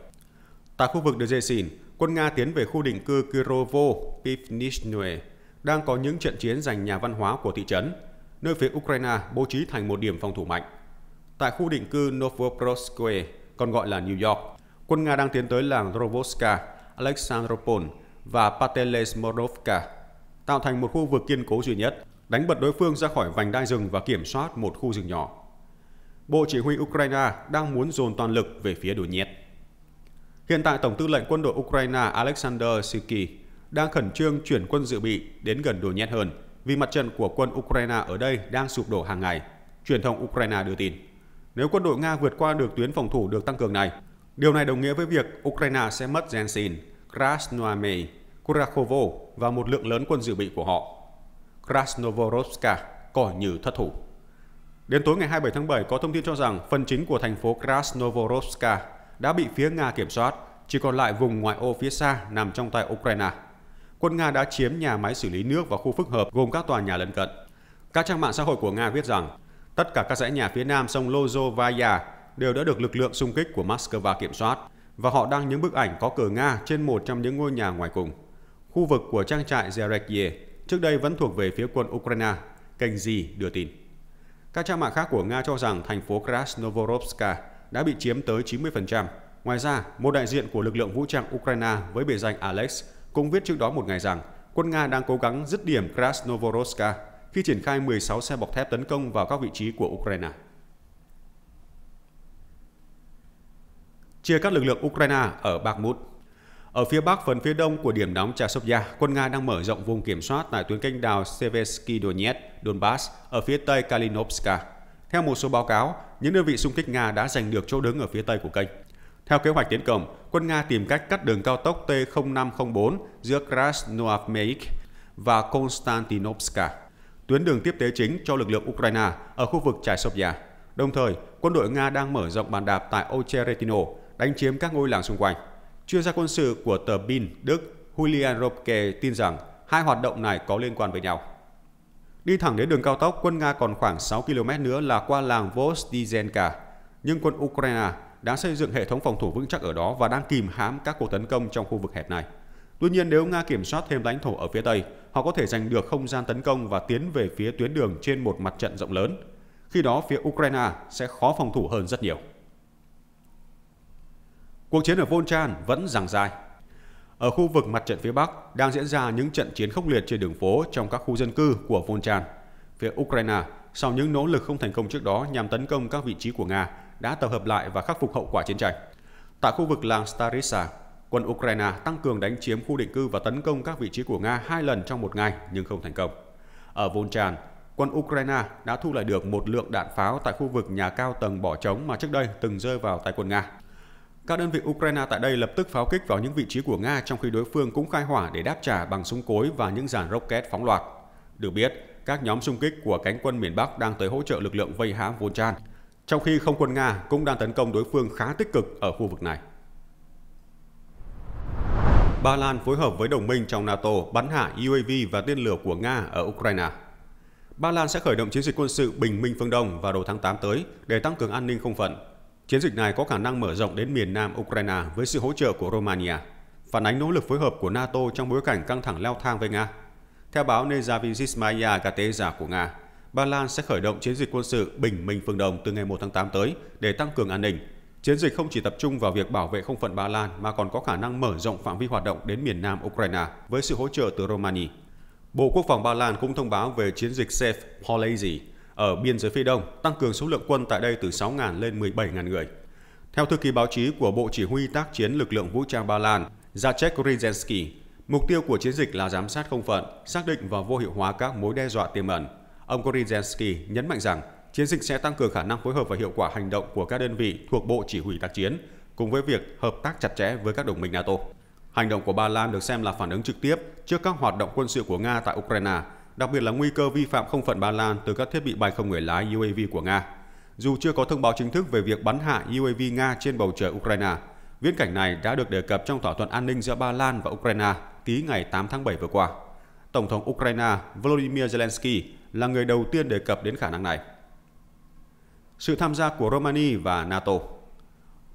Tại khu vực Dzerzhin, quân Nga tiến về khu định cư Kirovo pivnichnoe đang có những trận chiến giành nhà văn hóa của thị trấn, nơi phía Ukraine bố trí thành một điểm phòng thủ mạnh. Tại khu định cư Novopolskoye, còn gọi là New York, quân Nga đang tiến tới làng Rovoska, Alexandropol và Patelesmorovka, tạo thành một khu vực kiên cố duy nhất, đánh bật đối phương ra khỏi vành đai rừng và kiểm soát một khu rừng nhỏ. Bộ Chỉ huy Ukraine đang muốn dồn toàn lực về phía đối nhiệt. Hiện tại Tổng tư lệnh quân đội Ukraine Alexander Siki đang khẩn trương chuyển quân dự bị đến gần Đồ Nhét hơn vì mặt trận của quân Ukraine ở đây đang sụp đổ hàng ngày, truyền thông Ukraine đưa tin. Nếu quân đội Nga vượt qua được tuyến phòng thủ được tăng cường này, điều này đồng nghĩa với việc Ukraine sẽ mất Jensin, Krasnoyarsk, Kurakovo và một lượng lớn quân dự bị của họ. Krasnovorovska coi như thất thủ. Đến tối ngày 27 tháng 7 có thông tin cho rằng phần chính của thành phố Krasnovorovska đã bị phía Nga kiểm soát, chỉ còn lại vùng ngoại ô phía xa nằm trong tay Ukraine quân Nga đã chiếm nhà máy xử lý nước và khu phức hợp gồm các tòa nhà lân cận. Các trang mạng xã hội của Nga viết rằng tất cả các dãy nhà phía nam sông Lozovaya đều đã được lực lượng xung kích của Moscow kiểm soát và họ đăng những bức ảnh có cờ Nga trên một trong những ngôi nhà ngoài cùng. Khu vực của trang trại Zerekye trước đây vẫn thuộc về phía quân Ukraine, kênh gì đưa tin. Các trang mạng khác của Nga cho rằng thành phố Krasnovorovska đã bị chiếm tới 90%. Ngoài ra, một đại diện của lực lượng vũ trang Ukraine với biệt danh Alex cũng viết trước đó một ngày rằng quân Nga đang cố gắng dứt điểm Krasnovoroska khi triển khai 16 xe bọc thép tấn công vào các vị trí của Ukraine. Chia các lực lượng Ukraine ở Bakhmut ở phía bắc phần phía đông của điểm đóng Chasovya, quân Nga đang mở rộng vùng kiểm soát tại tuyến kênh đào Seversky Donetsk, Donbass ở phía tây Kalinovska. Theo một số báo cáo, những đơn vị xung kích Nga đã giành được chỗ đứng ở phía tây của kênh. Theo kế hoạch tiến công, quân Nga tìm cách cắt đường cao tốc T0504 giữa Krasnoarmeysk và Konstantinovska, tuyến đường tiếp tế chính cho lực lượng Ukraine ở khu vực trải Sovia. Đồng thời, quân đội Nga đang mở rộng bàn đạp tại Ocheretino, đánh chiếm các ngôi làng xung quanh. Chuyên gia quân sự của tờ BIN Đức Julian Ropke tin rằng hai hoạt động này có liên quan với nhau. Đi thẳng đến đường cao tốc, quân Nga còn khoảng 6 km nữa là qua làng Vostizenka, nhưng quân Ukraine đã xây dựng hệ thống phòng thủ vững chắc ở đó và đang kìm hãm các cuộc tấn công trong khu vực hẹp này. Tuy nhiên, nếu Nga kiểm soát thêm lãnh thổ ở phía Tây, họ có thể giành được không gian tấn công và tiến về phía tuyến đường trên một mặt trận rộng lớn. Khi đó, phía Ukraine sẽ khó phòng thủ hơn rất nhiều. Cuộc chiến ở Volchan vẫn giằng dài. Ở khu vực mặt trận phía Bắc đang diễn ra những trận chiến khốc liệt trên đường phố trong các khu dân cư của Volchan. Phía Ukraine, sau những nỗ lực không thành công trước đó nhằm tấn công các vị trí của Nga, đã tập hợp lại và khắc phục hậu quả chiến tranh. Tại khu vực làng Starisa, quân Ukraine tăng cường đánh chiếm khu định cư và tấn công các vị trí của Nga hai lần trong một ngày nhưng không thành công. Ở Volchan, quân Ukraine đã thu lại được một lượng đạn pháo tại khu vực nhà cao tầng bỏ trống mà trước đây từng rơi vào tay quân Nga. Các đơn vị Ukraine tại đây lập tức pháo kích vào những vị trí của Nga trong khi đối phương cũng khai hỏa để đáp trả bằng súng cối và những dàn rocket phóng loạt. Được biết, các nhóm xung kích của cánh quân miền Bắc đang tới hỗ trợ lực lượng vây hãm Volchan – trong khi không quân Nga cũng đang tấn công đối phương khá tích cực ở khu vực này. Ba Lan phối hợp với đồng minh trong NATO bắn hạ UAV và tên lửa của Nga ở Ukraine. Ba Lan sẽ khởi động chiến dịch quân sự Bình Minh phương Đông vào đầu tháng 8 tới để tăng cường an ninh không phận. Chiến dịch này có khả năng mở rộng đến miền nam Ukraine với sự hỗ trợ của Romania, phản ánh nỗ lực phối hợp của NATO trong bối cảnh căng thẳng leo thang với Nga. Theo báo Nezavizhismaya Gateza của Nga, Ba Lan sẽ khởi động chiến dịch quân sự Bình Minh Phương Đông từ ngày 1 tháng 8 tới để tăng cường an ninh. Chiến dịch không chỉ tập trung vào việc bảo vệ không phận Ba Lan mà còn có khả năng mở rộng phạm vi hoạt động đến miền nam Ukraine với sự hỗ trợ từ Romania. Bộ Quốc phòng Ba Lan cũng thông báo về chiến dịch Safe Policy ở biên giới phía đông, tăng cường số lượng quân tại đây từ 6.000 lên 17.000 người. Theo thư ký báo chí của Bộ Chỉ huy tác chiến lực lượng vũ trang Ba Lan, Jacek Rizensky, mục tiêu của chiến dịch là giám sát không phận, xác định và vô hiệu hóa các mối đe dọa tiềm ẩn, Ông Korizensky nhấn mạnh rằng chiến dịch sẽ tăng cường khả năng phối hợp và hiệu quả hành động của các đơn vị thuộc Bộ Chỉ huy tác chiến, cùng với việc hợp tác chặt chẽ với các đồng minh NATO. Hành động của Ba Lan được xem là phản ứng trực tiếp trước các hoạt động quân sự của Nga tại Ukraine, đặc biệt là nguy cơ vi phạm không phận Ba Lan từ các thiết bị bay không người lái UAV của Nga. Dù chưa có thông báo chính thức về việc bắn hạ UAV Nga trên bầu trời Ukraine, viễn cảnh này đã được đề cập trong thỏa thuận an ninh giữa Ba Lan và Ukraine ký ngày 8 tháng 7 vừa qua. Tổng thống Ukraine Volodymyr Zelensky là người đầu tiên đề cập đến khả năng này. Sự tham gia của Romania và NATO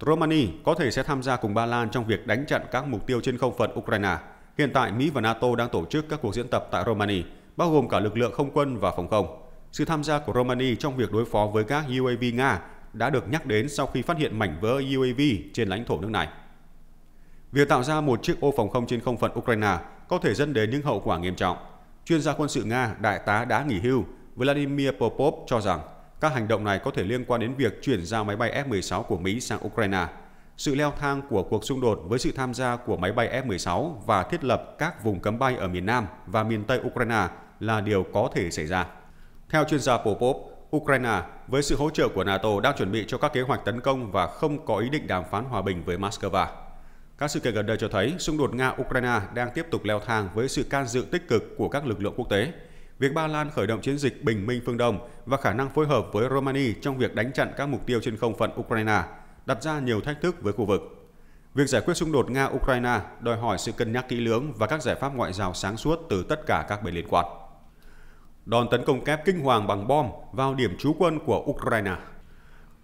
Romania có thể sẽ tham gia cùng Ba Lan trong việc đánh chặn các mục tiêu trên không phận Ukraine. Hiện tại, Mỹ và NATO đang tổ chức các cuộc diễn tập tại Romania, bao gồm cả lực lượng không quân và phòng không. Sự tham gia của Romania trong việc đối phó với các UAV Nga đã được nhắc đến sau khi phát hiện mảnh vỡ UAV trên lãnh thổ nước này. Việc tạo ra một chiếc ô phòng không trên không phận Ukraine có thể dẫn đến những hậu quả nghiêm trọng – Chuyên gia quân sự Nga Đại tá đã nghỉ hưu Vladimir Popov cho rằng các hành động này có thể liên quan đến việc chuyển giao máy bay F-16 của Mỹ sang Ukraine, sự leo thang của cuộc xung đột với sự tham gia của máy bay F-16 và thiết lập các vùng cấm bay ở miền Nam và miền Tây Ukraine là điều có thể xảy ra. Theo chuyên gia Popov, Ukraine với sự hỗ trợ của NATO đang chuẩn bị cho các kế hoạch tấn công và không có ý định đàm phán hòa bình với Moscow. Các sự kiện gần đây cho thấy xung đột Nga-Ukraine đang tiếp tục leo thang với sự can dự tích cực của các lực lượng quốc tế. Việc Ba Lan khởi động chiến dịch Bình Minh phương Đông và khả năng phối hợp với Romania trong việc đánh chặn các mục tiêu trên không phận Ukraine đặt ra nhiều thách thức với khu vực. Việc giải quyết xung đột Nga-Ukraine đòi hỏi sự cân nhắc kỹ lưỡng và các giải pháp ngoại giao sáng suốt từ tất cả các bên liên quan. Đòn tấn công kép kinh hoàng bằng bom vào điểm trú quân của Ukraine.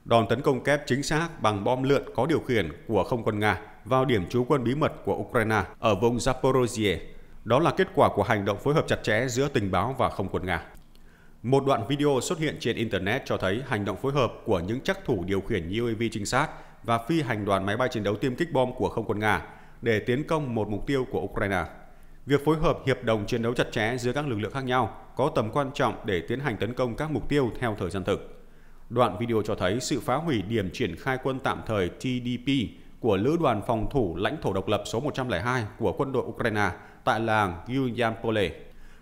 Đòn tấn công kép chính xác bằng bom lượn có điều khiển của không quân Nga vào điểm trú quân bí mật của Ukraine ở vùng Zaporozhye. Đó là kết quả của hành động phối hợp chặt chẽ giữa tình báo và không quân Nga. Một đoạn video xuất hiện trên Internet cho thấy hành động phối hợp của những chắc thủ điều khiển UAV trinh sát và phi hành đoàn máy bay chiến đấu tiêm kích bom của không quân Nga để tiến công một mục tiêu của Ukraine. Việc phối hợp hiệp đồng chiến đấu chặt chẽ giữa các lực lượng khác nhau có tầm quan trọng để tiến hành tấn công các mục tiêu theo thời gian thực. Đoạn video cho thấy sự phá hủy điểm triển khai quân tạm thời TDP của Lữ đoàn phòng thủ lãnh thổ độc lập số 102 của quân đội Ukraine tại làng Yuyampole.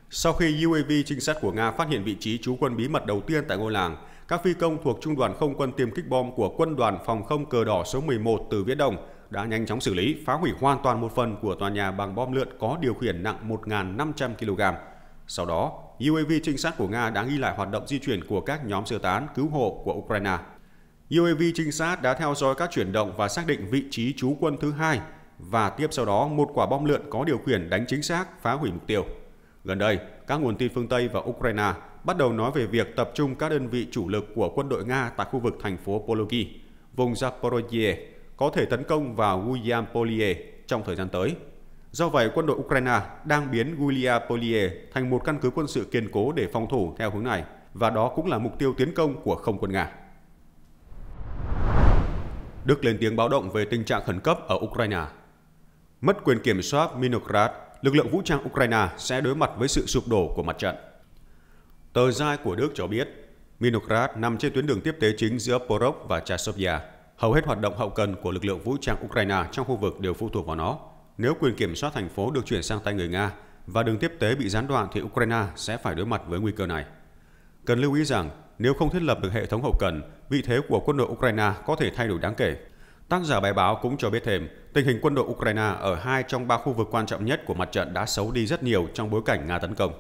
Sau khi UAV trinh sát của Nga phát hiện vị trí trú quân bí mật đầu tiên tại ngôi làng, các phi công thuộc Trung đoàn Không quân tiêm kích bom của Quân đoàn Phòng không Cờ đỏ số 11 từ Viễn Đông đã nhanh chóng xử lý, phá hủy hoàn toàn một phần của tòa nhà bằng bom lượn có điều khiển nặng 1.500 kg. Sau đó, UAV trinh sát của Nga đã ghi lại hoạt động di chuyển của các nhóm sơ tán cứu hộ của Ukraine. UAV trinh sát đã theo dõi các chuyển động và xác định vị trí trú quân thứ hai và tiếp sau đó một quả bom lượn có điều khiển đánh chính xác phá hủy mục tiêu. Gần đây, các nguồn tin phương Tây và Ukraine bắt đầu nói về việc tập trung các đơn vị chủ lực của quân đội Nga tại khu vực thành phố Pologi, vùng Zaporozhye, có thể tấn công vào Guillaume trong thời gian tới. Do vậy, quân đội Ukraine đang biến Guillaume thành một căn cứ quân sự kiên cố để phòng thủ theo hướng này, và đó cũng là mục tiêu tiến công của không quân Nga. Đức lên tiếng báo động về tình trạng khẩn cấp ở Ukraine. Mất quyền kiểm soát Minograd, lực lượng vũ trang Ukraine sẽ đối mặt với sự sụp đổ của mặt trận. Tờ Giai của Đức cho biết, Minograd nằm trên tuyến đường tiếp tế chính giữa Porok và Chasovia. Hầu hết hoạt động hậu cần của lực lượng vũ trang Ukraine trong khu vực đều phụ thuộc vào nó. Nếu quyền kiểm soát thành phố được chuyển sang tay người Nga và đường tiếp tế bị gián đoạn thì Ukraine sẽ phải đối mặt với nguy cơ này. Cần lưu ý rằng nếu không thiết lập được hệ thống hậu cần, vị thế của quân đội Ukraine có thể thay đổi đáng kể. Tác giả bài báo cũng cho biết thêm, tình hình quân đội Ukraine ở hai trong ba khu vực quan trọng nhất của mặt trận đã xấu đi rất nhiều trong bối cảnh Nga tấn công.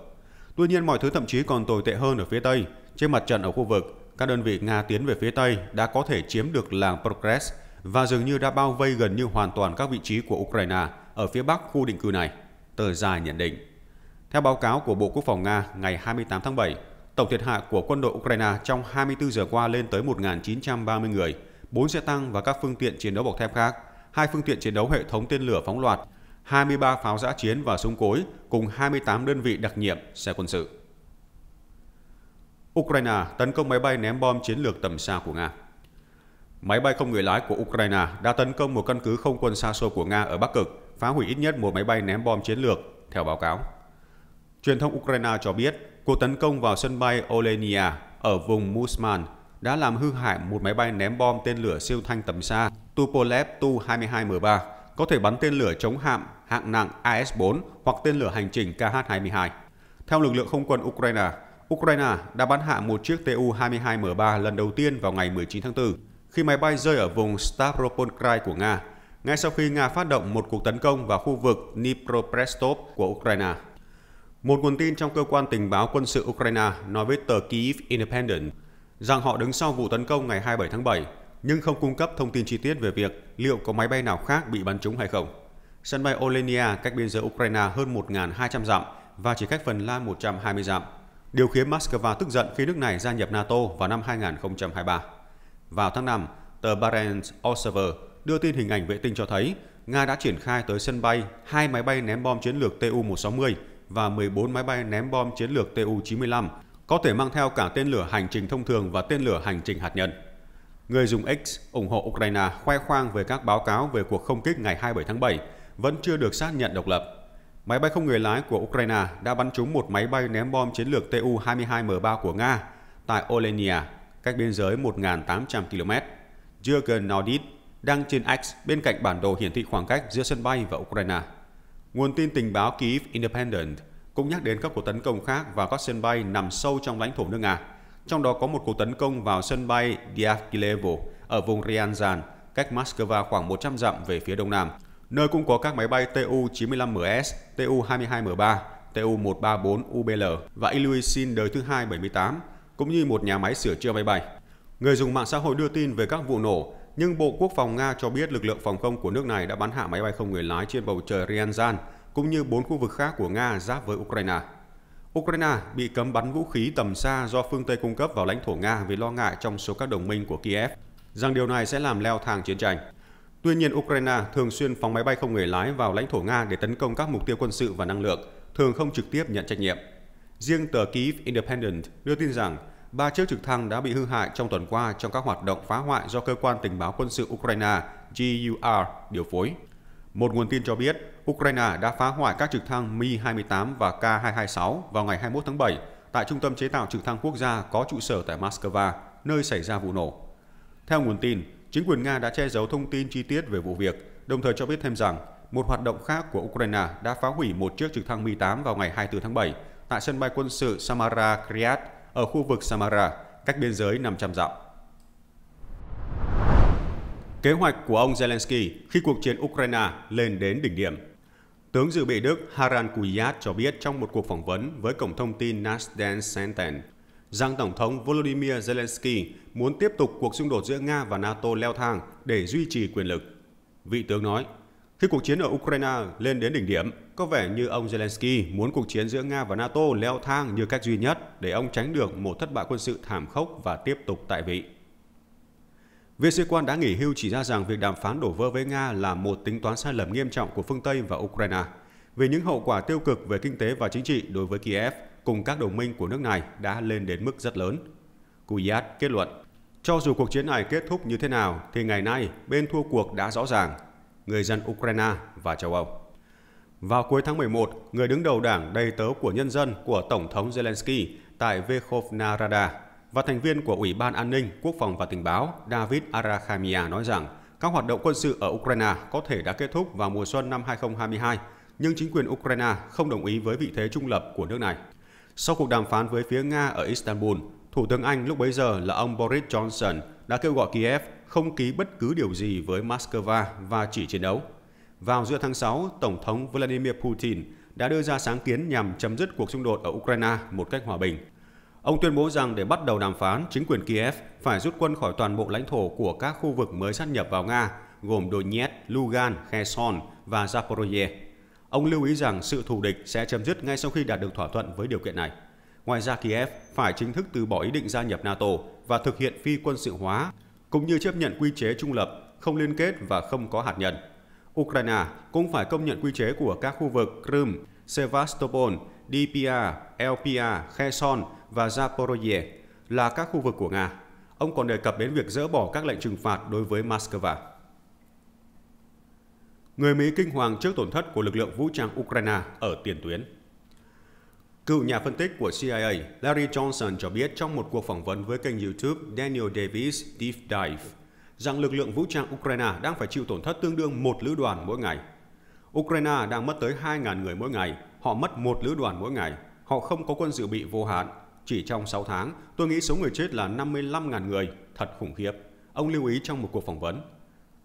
Tuy nhiên, mọi thứ thậm chí còn tồi tệ hơn ở phía Tây. Trên mặt trận ở khu vực, các đơn vị Nga tiến về phía Tây đã có thể chiếm được làng Progress và dường như đã bao vây gần như hoàn toàn các vị trí của Ukraine ở phía bắc khu định cư này, tờ dài nhận định. Theo báo cáo của Bộ Quốc phòng Nga ngày 28 tháng 7, Tổng thiệt hại của quân đội Ukraine trong 24 giờ qua lên tới 1.930 người, 4 xe tăng và các phương tiện chiến đấu bọc thép khác, hai phương tiện chiến đấu hệ thống tên lửa phóng loạt, 23 pháo giã chiến và súng cối cùng 28 đơn vị đặc nhiệm xe quân sự. Ukraine tấn công máy bay ném bom chiến lược tầm xa của Nga. Máy bay không người lái của Ukraine đã tấn công một căn cứ không quân xa xôi của Nga ở Bắc Cực, phá hủy ít nhất một máy bay ném bom chiến lược, theo báo cáo. Truyền thông Ukraine cho biết Cuộc tấn công vào sân bay Olenia ở vùng Musman đã làm hư hại một máy bay ném bom tên lửa siêu thanh tầm xa Tupolev Tu-22M3 có thể bắn tên lửa chống hạm hạng nặng AS-4 hoặc tên lửa hành trình KH-22. Theo lực lượng không quân Ukraine, Ukraine đã bắn hạ một chiếc Tu-22M3 lần đầu tiên vào ngày 19 tháng 4 khi máy bay rơi ở vùng Stavropol Krai của Nga, ngay sau khi Nga phát động một cuộc tấn công vào khu vực Dnipropetrovsk của Ukraine. Một nguồn tin trong cơ quan tình báo quân sự Ukraine nói với tờ Kyiv Independent rằng họ đứng sau vụ tấn công ngày 27 tháng 7, nhưng không cung cấp thông tin chi tiết về việc liệu có máy bay nào khác bị bắn trúng hay không. Sân bay Olenia cách biên giới Ukraine hơn 1.200 dặm và chỉ cách Phần Lan 120 dặm, điều khiến Moscow tức giận khi nước này gia nhập NATO vào năm 2023. Vào tháng 5, tờ Barents Observer đưa tin hình ảnh vệ tinh cho thấy Nga đã triển khai tới sân bay hai máy bay ném bom chiến lược Tu-160 và 14 máy bay ném bom chiến lược Tu-95, có thể mang theo cả tên lửa hành trình thông thường và tên lửa hành trình hạt nhân. Người dùng X ủng hộ Ukraine khoe khoang về các báo cáo về cuộc không kích ngày 27 tháng 7 vẫn chưa được xác nhận độc lập. Máy bay không người lái của Ukraine đã bắn trúng một máy bay ném bom chiến lược Tu-22M3 của Nga tại Olenia, cách biên giới 1.800 km. Jürgen Nordit đang trên X bên cạnh bản đồ hiển thị khoảng cách giữa sân bay và Ukraine. Nguồn tin tình báo Kyiv Independent cũng nhắc đến các cuộc tấn công khác vào các sân bay nằm sâu trong lãnh thổ nước Nga, trong đó có một cuộc tấn công vào sân bay Diakilevo ở vùng Ryazan, cách Moscow khoảng 100 dặm về phía đông nam, nơi cũng có các máy bay Tu-95MS, Tu-22M3, Tu-134UBL và Ilyushin đời thứ hai 78, cũng như một nhà máy sửa chữa máy bay. Người dùng mạng xã hội đưa tin về các vụ nổ nhưng Bộ Quốc phòng Nga cho biết lực lượng phòng không của nước này đã bắn hạ máy bay không người lái trên bầu trời Ryazan cũng như bốn khu vực khác của Nga giáp với Ukraine. Ukraine bị cấm bắn vũ khí tầm xa do phương Tây cung cấp vào lãnh thổ Nga vì lo ngại trong số các đồng minh của Kiev rằng điều này sẽ làm leo thang chiến tranh. Tuy nhiên, Ukraine thường xuyên phóng máy bay không người lái vào lãnh thổ Nga để tấn công các mục tiêu quân sự và năng lượng, thường không trực tiếp nhận trách nhiệm. Riêng tờ Kiev Independent đưa tin rằng ba chiếc trực thăng đã bị hư hại trong tuần qua trong các hoạt động phá hoại do cơ quan tình báo quân sự Ukraine GUR điều phối. Một nguồn tin cho biết, Ukraine đã phá hoại các trực thăng Mi-28 và K-226 vào ngày 21 tháng 7 tại Trung tâm Chế tạo Trực thăng Quốc gia có trụ sở tại Moscow, nơi xảy ra vụ nổ. Theo nguồn tin, chính quyền Nga đã che giấu thông tin chi tiết về vụ việc, đồng thời cho biết thêm rằng một hoạt động khác của Ukraine đã phá hủy một chiếc trực thăng Mi-8 vào ngày 24 tháng 7 tại sân bay quân sự Samara Kryat ở khu vực Samara, cách biên giới 500 dặm. Kế hoạch của ông Zelensky khi cuộc chiến Ukraine lên đến đỉnh điểm. Tướng dự bị Đức Haran Kuyat cho biết trong một cuộc phỏng vấn với cổng thông tin Nasdaq Senten rằng Tổng thống Volodymyr Zelensky muốn tiếp tục cuộc xung đột giữa Nga và NATO leo thang để duy trì quyền lực. Vị tướng nói, khi cuộc chiến ở Ukraine lên đến đỉnh điểm, có vẻ như ông Zelensky muốn cuộc chiến giữa Nga và NATO leo thang như cách duy nhất để ông tránh được một thất bại quân sự thảm khốc và tiếp tục tại vị. Viên sĩ quan đã nghỉ hưu chỉ ra rằng việc đàm phán đổ vỡ với Nga là một tính toán sai lầm nghiêm trọng của phương Tây và Ukraine vì những hậu quả tiêu cực về kinh tế và chính trị đối với Kiev cùng các đồng minh của nước này đã lên đến mức rất lớn. Kuyat kết luận, cho dù cuộc chiến này kết thúc như thế nào thì ngày nay bên thua cuộc đã rõ ràng người dân Ukraine và châu Âu. Vào cuối tháng 11, người đứng đầu đảng đầy tớ của nhân dân của Tổng thống Zelensky tại Verkhovna Rada và thành viên của Ủy ban An ninh, Quốc phòng và Tình báo David Arakhamia nói rằng các hoạt động quân sự ở Ukraine có thể đã kết thúc vào mùa xuân năm 2022, nhưng chính quyền Ukraine không đồng ý với vị thế trung lập của nước này. Sau cuộc đàm phán với phía Nga ở Istanbul, Thủ tướng Anh lúc bấy giờ là ông Boris Johnson đã kêu gọi Kiev không ký bất cứ điều gì với Moscow và chỉ chiến đấu. Vào giữa tháng 6, Tổng thống Vladimir Putin đã đưa ra sáng kiến nhằm chấm dứt cuộc xung đột ở Ukraine một cách hòa bình. Ông tuyên bố rằng để bắt đầu đàm phán, chính quyền Kiev phải rút quân khỏi toàn bộ lãnh thổ của các khu vực mới sát nhập vào Nga, gồm Donetsk, Lugan, Kherson và Zaporozhye. Ông lưu ý rằng sự thù địch sẽ chấm dứt ngay sau khi đạt được thỏa thuận với điều kiện này. Ngoài ra, Kiev phải chính thức từ bỏ ý định gia nhập NATO và thực hiện phi quân sự hóa cũng như chấp nhận quy chế trung lập, không liên kết và không có hạt nhân. Ukraine cũng phải công nhận quy chế của các khu vực Crimea, Sevastopol, DPA, LPA, Kherson và Zaporozhye là các khu vực của Nga. Ông còn đề cập đến việc dỡ bỏ các lệnh trừng phạt đối với Moscow. Người Mỹ kinh hoàng trước tổn thất của lực lượng vũ trang Ukraine ở tiền tuyến. Cựu nhà phân tích của CIA Larry Johnson cho biết trong một cuộc phỏng vấn với kênh YouTube Daniel Davis Deep Dive rằng lực lượng vũ trang Ukraine đang phải chịu tổn thất tương đương một lữ đoàn mỗi ngày. Ukraine đang mất tới 2.000 người mỗi ngày, họ mất một lữ đoàn mỗi ngày, họ không có quân dự bị vô hạn. Chỉ trong 6 tháng, tôi nghĩ số người chết là 55.000 người, thật khủng khiếp. Ông lưu ý trong một cuộc phỏng vấn.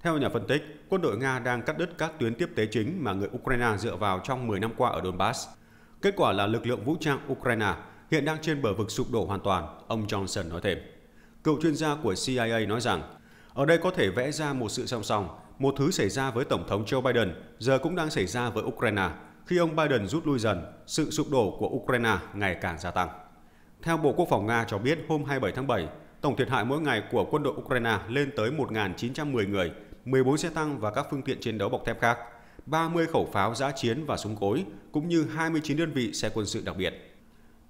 Theo nhà phân tích, quân đội Nga đang cắt đứt các tuyến tiếp tế chính mà người Ukraine dựa vào trong 10 năm qua ở Donbass – Kết quả là lực lượng vũ trang Ukraine hiện đang trên bờ vực sụp đổ hoàn toàn, ông Johnson nói thêm. Cựu chuyên gia của CIA nói rằng, ở đây có thể vẽ ra một sự song song, một thứ xảy ra với Tổng thống Joe Biden giờ cũng đang xảy ra với Ukraine. Khi ông Biden rút lui dần, sự sụp đổ của Ukraine ngày càng gia tăng. Theo Bộ Quốc phòng Nga cho biết hôm 27 tháng 7, tổng thiệt hại mỗi ngày của quân đội Ukraine lên tới 1.910 người, 14 xe tăng và các phương tiện chiến đấu bọc thép khác – 30 khẩu pháo giã chiến và súng cối, cũng như 29 đơn vị xe quân sự đặc biệt.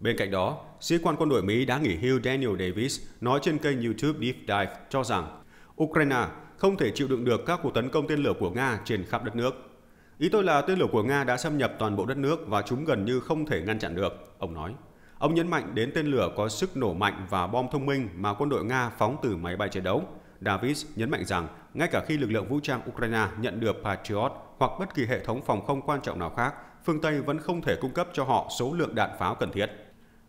Bên cạnh đó, sĩ quan quân đội Mỹ đã nghỉ hưu Daniel Davis nói trên kênh YouTube Deep Dive cho rằng Ukraine không thể chịu đựng được các cuộc tấn công tên lửa của Nga trên khắp đất nước. Ý tôi là tên lửa của Nga đã xâm nhập toàn bộ đất nước và chúng gần như không thể ngăn chặn được, ông nói. Ông nhấn mạnh đến tên lửa có sức nổ mạnh và bom thông minh mà quân đội Nga phóng từ máy bay chiến đấu, Davis nhấn mạnh rằng ngay cả khi lực lượng vũ trang Ukraine nhận được Patriot hoặc bất kỳ hệ thống phòng không quan trọng nào khác, phương Tây vẫn không thể cung cấp cho họ số lượng đạn pháo cần thiết.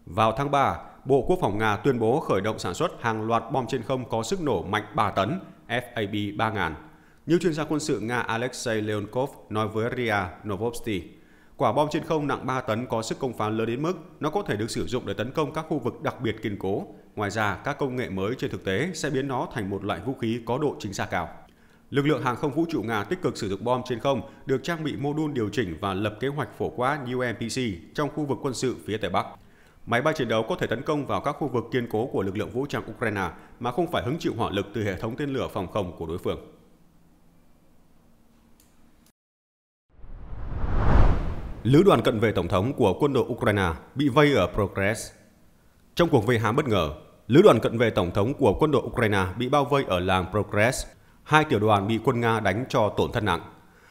Vào tháng 3, Bộ Quốc phòng Nga tuyên bố khởi động sản xuất hàng loạt bom trên không có sức nổ mạnh 3 tấn FAB 3000. Như chuyên gia quân sự Nga Alexei Leonkov nói với RIA Novosti, quả bom trên không nặng 3 tấn có sức công phá lớn đến mức nó có thể được sử dụng để tấn công các khu vực đặc biệt kiên cố, Ngoài ra, các công nghệ mới trên thực tế sẽ biến nó thành một loại vũ khí có độ chính xác cao. Lực lượng hàng không vũ trụ Nga tích cực sử dụng bom trên không, được trang bị mô đun điều chỉnh và lập kế hoạch phổ quát UMPC trong khu vực quân sự phía Tây Bắc. Máy bay chiến đấu có thể tấn công vào các khu vực kiên cố của lực lượng vũ trang Ukraine mà không phải hứng chịu hỏa lực từ hệ thống tên lửa phòng không của đối phương. Lữ đoàn cận vệ Tổng thống của quân đội Ukraine bị vây ở Progress. Trong cuộc vây hãm bất ngờ, Lữ đoàn cận vệ tổng thống của quân đội Ukraine bị bao vây ở làng Progress. Hai tiểu đoàn bị quân Nga đánh cho tổn thất nặng.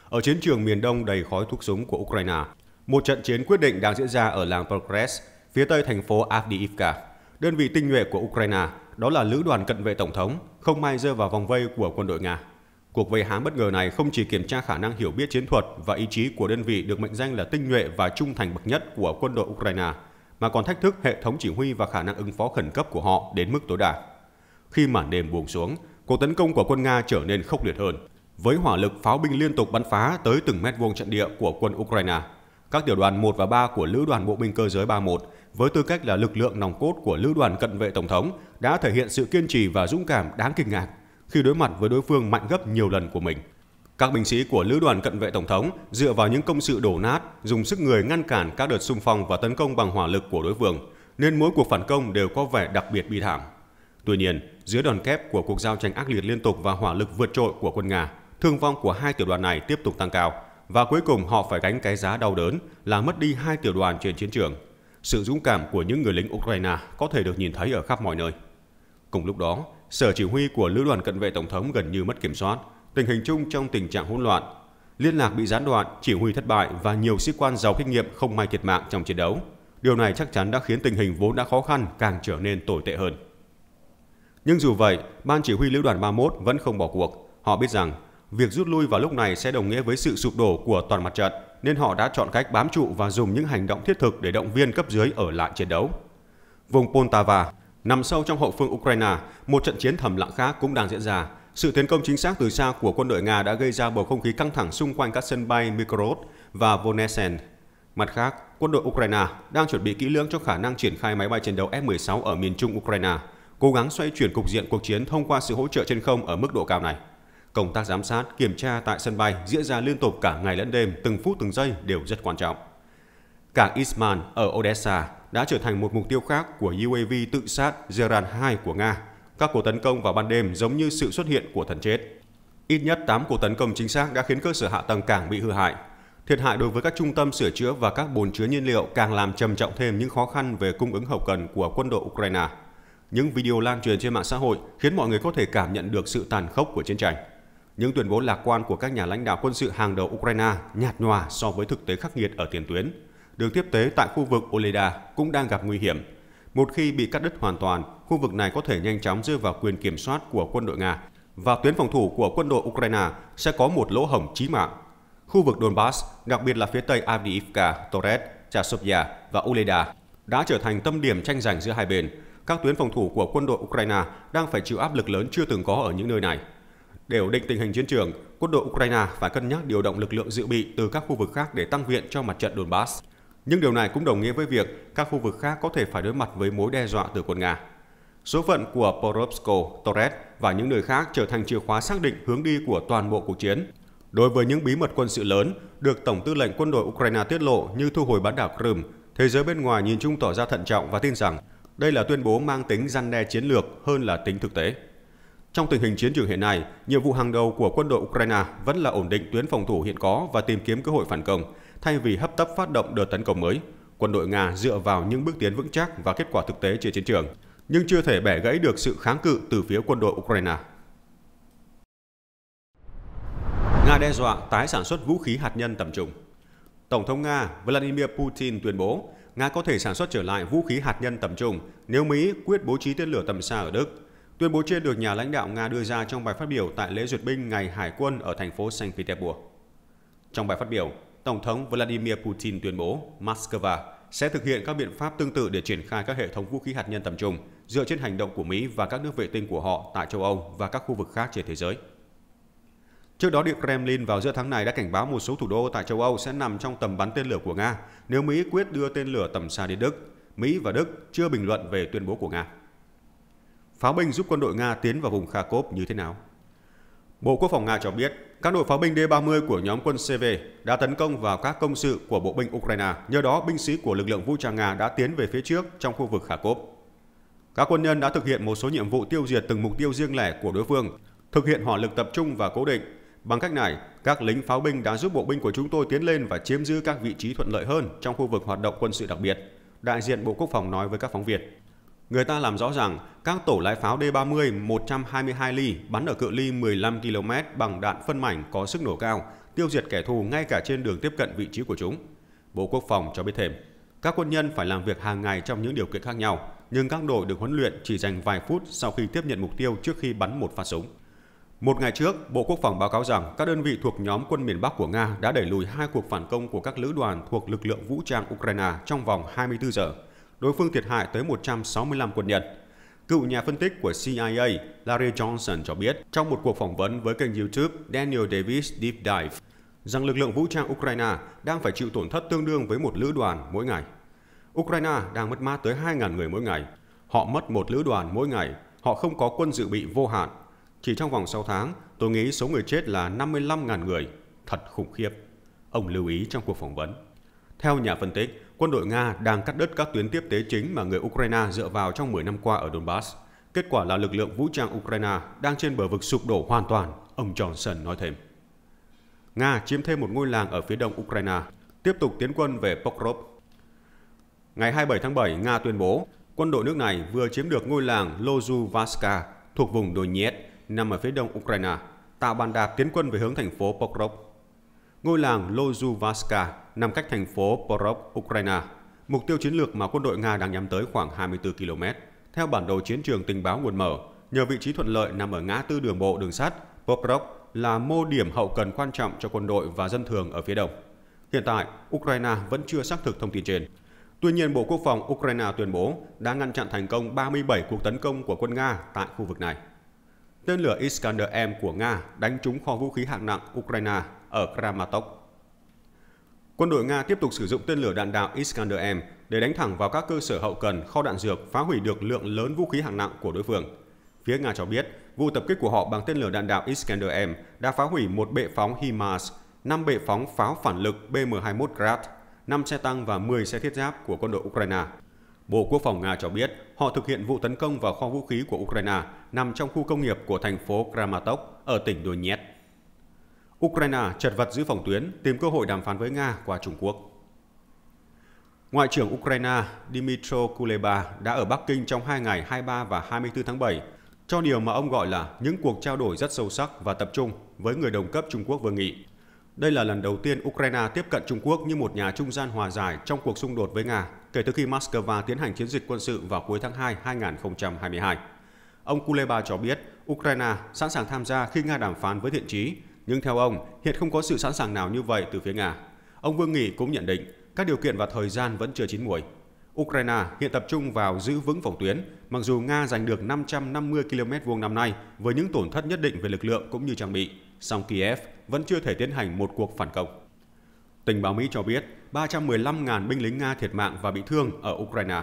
Ở chiến trường miền đông đầy khói thuốc súng của Ukraine, một trận chiến quyết định đang diễn ra ở làng Progress, phía tây thành phố Avdiivka. Đơn vị tinh nhuệ của Ukraine, đó là lữ đoàn cận vệ tổng thống, không may rơi vào vòng vây của quân đội Nga. Cuộc vây hãm bất ngờ này không chỉ kiểm tra khả năng hiểu biết chiến thuật và ý chí của đơn vị được mệnh danh là tinh nhuệ và trung thành bậc nhất của quân đội Ukraine, mà còn thách thức hệ thống chỉ huy và khả năng ứng phó khẩn cấp của họ đến mức tối đa. Khi màn đêm buông xuống, cuộc tấn công của quân Nga trở nên khốc liệt hơn, với hỏa lực pháo binh liên tục bắn phá tới từng mét vuông trận địa của quân Ukraine. Các tiểu đoàn 1 và 3 của Lữ đoàn Bộ binh Cơ giới 31 với tư cách là lực lượng nòng cốt của Lữ đoàn Cận vệ Tổng thống đã thể hiện sự kiên trì và dũng cảm đáng kinh ngạc khi đối mặt với đối phương mạnh gấp nhiều lần của mình – các binh sĩ của lữ đoàn cận vệ tổng thống dựa vào những công sự đổ nát, dùng sức người ngăn cản các đợt xung phong và tấn công bằng hỏa lực của đối phương, nên mỗi cuộc phản công đều có vẻ đặc biệt bi thảm. Tuy nhiên, dưới đòn kép của cuộc giao tranh ác liệt liên tục và hỏa lực vượt trội của quân Nga, thương vong của hai tiểu đoàn này tiếp tục tăng cao và cuối cùng họ phải gánh cái giá đau đớn là mất đi hai tiểu đoàn trên chiến trường. Sự dũng cảm của những người lính Ukraine có thể được nhìn thấy ở khắp mọi nơi. Cùng lúc đó, sở chỉ huy của lữ đoàn cận vệ tổng thống gần như mất kiểm soát – Tình hình chung trong tình trạng hỗn loạn, liên lạc bị gián đoạn, chỉ huy thất bại và nhiều sĩ quan giàu kinh nghiệm không may thiệt mạng trong chiến đấu. Điều này chắc chắn đã khiến tình hình vốn đã khó khăn càng trở nên tồi tệ hơn. Nhưng dù vậy, ban chỉ huy lữ đoàn 31 vẫn không bỏ cuộc. Họ biết rằng việc rút lui vào lúc này sẽ đồng nghĩa với sự sụp đổ của toàn mặt trận, nên họ đã chọn cách bám trụ và dùng những hành động thiết thực để động viên cấp dưới ở lại chiến đấu. Vùng Poltava, nằm sâu trong hậu phương Ukraine, một trận chiến thầm lặng khác cũng đang diễn ra sự tiến công chính xác từ xa của quân đội Nga đã gây ra bầu không khí căng thẳng xung quanh các sân bay Mykolaiv và Vonesend. Mặt khác, quân đội Ukraine đang chuẩn bị kỹ lưỡng cho khả năng triển khai máy bay chiến đấu F-16 ở miền trung Ukraine, cố gắng xoay chuyển cục diện cuộc chiến thông qua sự hỗ trợ trên không ở mức độ cao này. Công tác giám sát, kiểm tra tại sân bay diễn ra liên tục cả ngày lẫn đêm, từng phút từng giây đều rất quan trọng. Cảng Isman ở Odessa đã trở thành một mục tiêu khác của UAV tự sát Gerard 2 của Nga các cuộc tấn công vào ban đêm giống như sự xuất hiện của thần chết. Ít nhất 8 cuộc tấn công chính xác đã khiến cơ sở hạ tầng cảng bị hư hại. Thiệt hại đối với các trung tâm sửa chữa và các bồn chứa nhiên liệu càng làm trầm trọng thêm những khó khăn về cung ứng hậu cần của quân đội Ukraine. Những video lan truyền trên mạng xã hội khiến mọi người có thể cảm nhận được sự tàn khốc của chiến tranh. Những tuyên bố lạc quan của các nhà lãnh đạo quân sự hàng đầu Ukraine nhạt nhòa so với thực tế khắc nghiệt ở tiền tuyến. Đường tiếp tế tại khu vực Oleda cũng đang gặp nguy hiểm một khi bị cắt đứt hoàn toàn, khu vực này có thể nhanh chóng rơi vào quyền kiểm soát của quân đội Nga và tuyến phòng thủ của quân đội Ukraine sẽ có một lỗ hổng chí mạng. Khu vực Donbass, đặc biệt là phía tây Avdiivka, Torres, Chasovia và Uleda đã trở thành tâm điểm tranh giành giữa hai bên. Các tuyến phòng thủ của quân đội Ukraine đang phải chịu áp lực lớn chưa từng có ở những nơi này. Để ổn định tình hình chiến trường, quân đội Ukraine phải cân nhắc điều động lực lượng dự bị từ các khu vực khác để tăng viện cho mặt trận Donbass. Nhưng điều này cũng đồng nghĩa với việc các khu vực khác có thể phải đối mặt với mối đe dọa từ quân Nga. Số phận của Porovsko, Torres và những nơi khác trở thành chìa khóa xác định hướng đi của toàn bộ cuộc chiến. Đối với những bí mật quân sự lớn được Tổng tư lệnh quân đội Ukraine tiết lộ như thu hồi bán đảo Crimea, thế giới bên ngoài nhìn chung tỏ ra thận trọng và tin rằng đây là tuyên bố mang tính răn đe chiến lược hơn là tính thực tế. Trong tình hình chiến trường hiện nay, nhiệm vụ hàng đầu của quân đội Ukraine vẫn là ổn định tuyến phòng thủ hiện có và tìm kiếm cơ hội phản công, Thay vì hấp tấp phát động đợt tấn công mới, quân đội Nga dựa vào những bước tiến vững chắc và kết quả thực tế trên chiến trường, nhưng chưa thể bẻ gãy được sự kháng cự từ phía quân đội Ukraine. Nga đe dọa tái sản xuất vũ khí hạt nhân tầm trung. Tổng thống Nga Vladimir Putin tuyên bố Nga có thể sản xuất trở lại vũ khí hạt nhân tầm trung nếu Mỹ quyết bố trí tên lửa tầm xa ở Đức. Tuyên bố trên được nhà lãnh đạo Nga đưa ra trong bài phát biểu tại lễ duyệt binh Ngày Hải quân ở thành phố Saint Petersburg. Trong bài phát biểu, Tổng thống Vladimir Putin tuyên bố Moscow sẽ thực hiện các biện pháp tương tự để triển khai các hệ thống vũ khí hạt nhân tầm trung dựa trên hành động của Mỹ và các nước vệ tinh của họ tại châu Âu và các khu vực khác trên thế giới. Trước đó, Điện Kremlin vào giữa tháng này đã cảnh báo một số thủ đô tại châu Âu sẽ nằm trong tầm bắn tên lửa của Nga nếu Mỹ quyết đưa tên lửa tầm xa đến Đức. Mỹ và Đức chưa bình luận về tuyên bố của Nga. Pháo binh giúp quân đội Nga tiến vào vùng Kharkov như thế nào? Bộ Quốc phòng Nga cho biết các đội pháo binh D-30 của nhóm quân CV đã tấn công vào các công sự của bộ binh Ukraine, nhờ đó binh sĩ của lực lượng vũ trang Nga đã tiến về phía trước trong khu vực Kharkov. Các quân nhân đã thực hiện một số nhiệm vụ tiêu diệt từng mục tiêu riêng lẻ của đối phương, thực hiện hỏa lực tập trung và cố định. Bằng cách này, các lính pháo binh đã giúp bộ binh của chúng tôi tiến lên và chiếm giữ các vị trí thuận lợi hơn trong khu vực hoạt động quân sự đặc biệt, đại diện Bộ Quốc phòng nói với các phóng viên. Người ta làm rõ rằng các tổ lái pháo D-30 122 ly bắn ở cự ly 15 km bằng đạn phân mảnh có sức nổ cao, tiêu diệt kẻ thù ngay cả trên đường tiếp cận vị trí của chúng. Bộ Quốc phòng cho biết thêm, các quân nhân phải làm việc hàng ngày trong những điều kiện khác nhau, nhưng các đội được huấn luyện chỉ dành vài phút sau khi tiếp nhận mục tiêu trước khi bắn một phát súng. Một ngày trước, Bộ Quốc phòng báo cáo rằng các đơn vị thuộc nhóm quân miền Bắc của Nga đã đẩy lùi hai cuộc phản công của các lữ đoàn thuộc lực lượng vũ trang Ukraine trong vòng 24 giờ đối phương thiệt hại tới 165 quân Nhật. Cựu nhà phân tích của CIA Larry Johnson cho biết trong một cuộc phỏng vấn với kênh YouTube Daniel Davis Deep Dive rằng lực lượng vũ trang Ukraine đang phải chịu tổn thất tương đương với một lữ đoàn mỗi ngày. Ukraine đang mất mát tới 2.000 người mỗi ngày. Họ mất một lữ đoàn mỗi ngày. Họ không có quân dự bị vô hạn. Chỉ trong vòng 6 tháng, tôi nghĩ số người chết là 55.000 người. Thật khủng khiếp. Ông lưu ý trong cuộc phỏng vấn. Theo nhà phân tích, quân đội Nga đang cắt đứt các tuyến tiếp tế chính mà người Ukraine dựa vào trong 10 năm qua ở Donbass. Kết quả là lực lượng vũ trang Ukraine đang trên bờ vực sụp đổ hoàn toàn, ông Johnson nói thêm. Nga chiếm thêm một ngôi làng ở phía đông Ukraine, tiếp tục tiến quân về Pokrov. Ngày 27 tháng 7, Nga tuyên bố quân đội nước này vừa chiếm được ngôi làng Lozuvaska thuộc vùng Donetsk nằm ở phía đông Ukraine, tạo bàn đạp tiến quân về hướng thành phố Pokrov ngôi làng Lozuvaska nằm cách thành phố Porov, Ukraine. Mục tiêu chiến lược mà quân đội Nga đang nhắm tới khoảng 24 km, theo bản đồ chiến trường tình báo nguồn mở, nhờ vị trí thuận lợi nằm ở ngã tư đường bộ đường sắt, Poprov là mô điểm hậu cần quan trọng cho quân đội và dân thường ở phía đông. Hiện tại, Ukraine vẫn chưa xác thực thông tin trên. Tuy nhiên, Bộ Quốc phòng Ukraine tuyên bố đã ngăn chặn thành công 37 cuộc tấn công của quân Nga tại khu vực này. Tên lửa Iskander-M của Nga đánh trúng kho vũ khí hạng nặng Ukraine ở Kramatorsk, Quân đội Nga tiếp tục sử dụng tên lửa đạn đạo Iskander-M để đánh thẳng vào các cơ sở hậu cần, kho đạn dược, phá hủy được lượng lớn vũ khí hạng nặng của đối phương. Phía Nga cho biết, vụ tập kích của họ bằng tên lửa đạn đạo Iskander-M đã phá hủy một bệ phóng HIMARS, 5 bệ phóng pháo phản lực BM-21 Grad, 5 xe tăng và 10 xe thiết giáp của quân đội Ukraine. Bộ Quốc phòng Nga cho biết họ thực hiện vụ tấn công vào kho vũ khí của Ukraine nằm trong khu công nghiệp của thành phố Kramatorsk ở tỉnh Donetsk. Ukraine chật vật giữ phòng tuyến, tìm cơ hội đàm phán với Nga qua Trung Quốc. Ngoại trưởng Ukraine Dmytro Kuleba đã ở Bắc Kinh trong 2 ngày 23 và 24 tháng 7 cho điều mà ông gọi là những cuộc trao đổi rất sâu sắc và tập trung với người đồng cấp Trung Quốc vừa Nghị. Đây là lần đầu tiên Ukraine tiếp cận Trung Quốc như một nhà trung gian hòa giải trong cuộc xung đột với Nga kể từ khi Moscow tiến hành chiến dịch quân sự vào cuối tháng 2 2022. Ông Kuleba cho biết Ukraine sẵn sàng tham gia khi Nga đàm phán với thiện trí nhưng theo ông, hiện không có sự sẵn sàng nào như vậy từ phía Nga. Ông Vương Nghị cũng nhận định các điều kiện và thời gian vẫn chưa chín muồi. Ukraine hiện tập trung vào giữ vững phòng tuyến, mặc dù Nga giành được 550 km vuông năm nay với những tổn thất nhất định về lực lượng cũng như trang bị, song Kiev vẫn chưa thể tiến hành một cuộc phản công. Tình báo Mỹ cho biết 315.000 binh lính Nga thiệt mạng và bị thương ở Ukraine.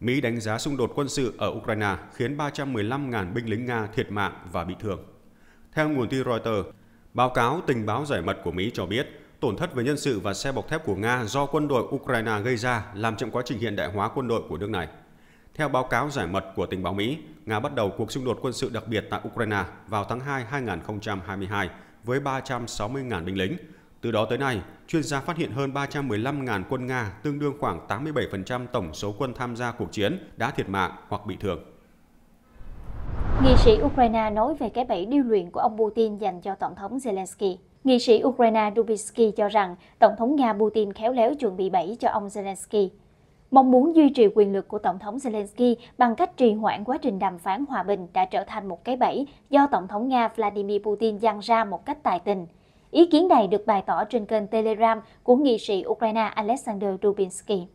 Mỹ đánh giá xung đột quân sự ở Ukraine khiến 315.000 binh lính Nga thiệt mạng và bị thương. Theo nguồn tin Reuters, Báo cáo tình báo giải mật của Mỹ cho biết, tổn thất về nhân sự và xe bọc thép của Nga do quân đội Ukraine gây ra làm chậm quá trình hiện đại hóa quân đội của nước này. Theo báo cáo giải mật của tình báo Mỹ, Nga bắt đầu cuộc xung đột quân sự đặc biệt tại Ukraine vào tháng 2 2022 với 360.000 binh lính. Từ đó tới nay, chuyên gia phát hiện hơn 315.000 quân Nga, tương đương khoảng 87% tổng số quân tham gia cuộc chiến đã thiệt mạng hoặc bị thương. Nghị sĩ Ukraine nói về cái bẫy điêu luyện của ông Putin dành cho Tổng thống Zelensky. Nghị sĩ Ukraine Dubitsky cho rằng Tổng thống Nga Putin khéo léo chuẩn bị bẫy cho ông Zelensky. Mong muốn duy trì quyền lực của Tổng thống Zelensky bằng cách trì hoãn quá trình đàm phán hòa bình đã trở thành một cái bẫy do Tổng thống Nga Vladimir Putin dăng ra một cách tài tình. Ý kiến này được bày tỏ trên kênh Telegram của nghị sĩ Ukraine Alexander Dubinsky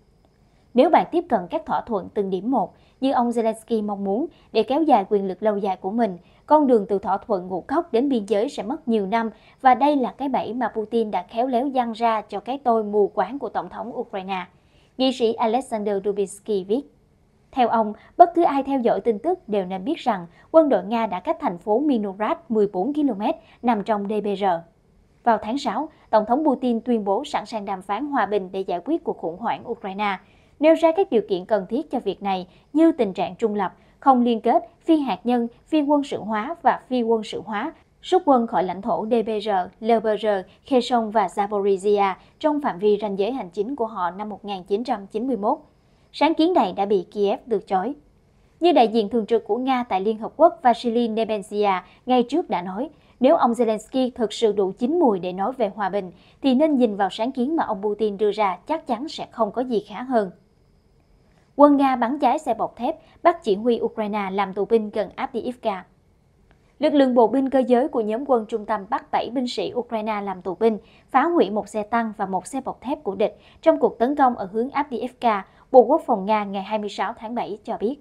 nếu bạn tiếp cận các thỏa thuận từng điểm một như ông Zelensky mong muốn để kéo dài quyền lực lâu dài của mình. Con đường từ thỏa thuận ngũ cốc đến biên giới sẽ mất nhiều năm và đây là cái bẫy mà Putin đã khéo léo giăng ra cho cái tôi mù quáng của Tổng thống Ukraine. Nghị sĩ Alexander Dubinsky viết. Theo ông, bất cứ ai theo dõi tin tức đều nên biết rằng quân đội Nga đã cách thành phố Minorad 14 km nằm trong DBR. Vào tháng 6, Tổng thống Putin tuyên bố sẵn sàng đàm phán hòa bình để giải quyết cuộc khủng hoảng Ukraine – nêu ra các điều kiện cần thiết cho việc này như tình trạng trung lập, không liên kết, phi hạt nhân, phi quân sự hóa và phi quân sự hóa, rút quân khỏi lãnh thổ DBR, LBR, Kherson và Zaporizhia trong phạm vi ranh giới hành chính của họ năm 1991. Sáng kiến này đã bị Kiev từ chối. Như đại diện thường trực của Nga tại Liên Hợp Quốc Vasily Nebenzia ngay trước đã nói, nếu ông Zelensky thực sự đủ chín mùi để nói về hòa bình, thì nên nhìn vào sáng kiến mà ông Putin đưa ra chắc chắn sẽ không có gì khá hơn quân Nga bắn cháy xe bọc thép, bắt chỉ huy Ukraine làm tù binh gần Avdiivka. Lực lượng bộ binh cơ giới của nhóm quân trung tâm bắt 7 binh sĩ Ukraine làm tù binh, phá hủy một xe tăng và một xe bọc thép của địch trong cuộc tấn công ở hướng Avdiivka, Bộ Quốc phòng Nga ngày 26 tháng 7 cho biết.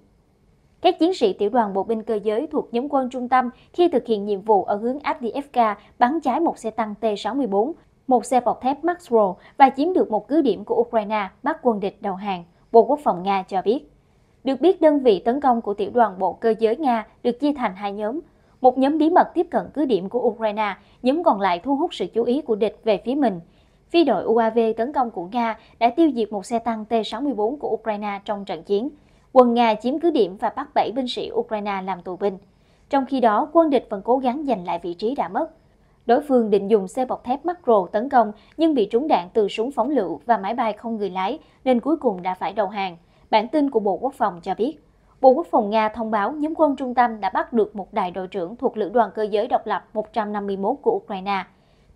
Các chiến sĩ tiểu đoàn bộ binh cơ giới thuộc nhóm quân trung tâm khi thực hiện nhiệm vụ ở hướng Avdiivka bắn cháy một xe tăng T-64, một xe bọc thép Maxwell và chiếm được một cứ điểm của Ukraine bắt quân địch đầu hàng. Bộ Quốc phòng Nga cho biết. Được biết đơn vị tấn công của tiểu đoàn bộ cơ giới Nga được chia thành hai nhóm. Một nhóm bí mật tiếp cận cứ điểm của Ukraine, nhóm còn lại thu hút sự chú ý của địch về phía mình. Phi đội UAV tấn công của Nga đã tiêu diệt một xe tăng T-64 của Ukraine trong trận chiến. Quân Nga chiếm cứ điểm và bắt bảy binh sĩ Ukraine làm tù binh. Trong khi đó, quân địch vẫn cố gắng giành lại vị trí đã mất. Đối phương định dùng xe bọc thép mắc tấn công nhưng bị trúng đạn từ súng phóng lựu và máy bay không người lái nên cuối cùng đã phải đầu hàng. Bản tin của Bộ Quốc phòng cho biết, Bộ Quốc phòng Nga thông báo nhóm quân trung tâm đã bắt được một đại đội trưởng thuộc Lữ đoàn cơ giới độc lập 151 của Ukraine.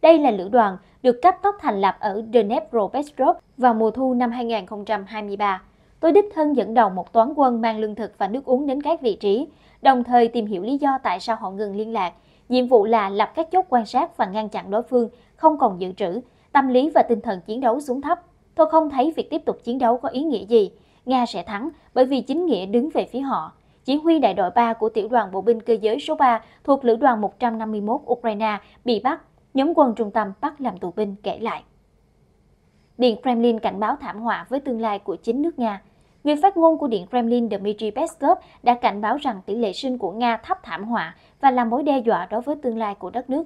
Đây là lữ đoàn được cấp tốc thành lập ở Dnepropetrovsk vào mùa thu năm 2023. Tôi đích thân dẫn đầu một toán quân mang lương thực và nước uống đến các vị trí, đồng thời tìm hiểu lý do tại sao họ ngừng liên lạc – Nhiệm vụ là lập các chốt quan sát và ngăn chặn đối phương, không còn dự trữ, tâm lý và tinh thần chiến đấu xuống thấp. Tôi không thấy việc tiếp tục chiến đấu có ý nghĩa gì. Nga sẽ thắng bởi vì chính nghĩa đứng về phía họ. Chỉ huy đại đội 3 của tiểu đoàn bộ binh cơ giới số 3 thuộc lữ đoàn 151 Ukraine bị bắt, nhóm quân trung tâm bắt làm tù binh kể lại. Điện Kremlin cảnh báo thảm họa với tương lai của chính nước Nga. Người phát ngôn của Điện Kremlin Dmitry Peskov đã cảnh báo rằng tỷ lệ sinh của Nga thấp thảm họa và là mối đe dọa đối với tương lai của đất nước.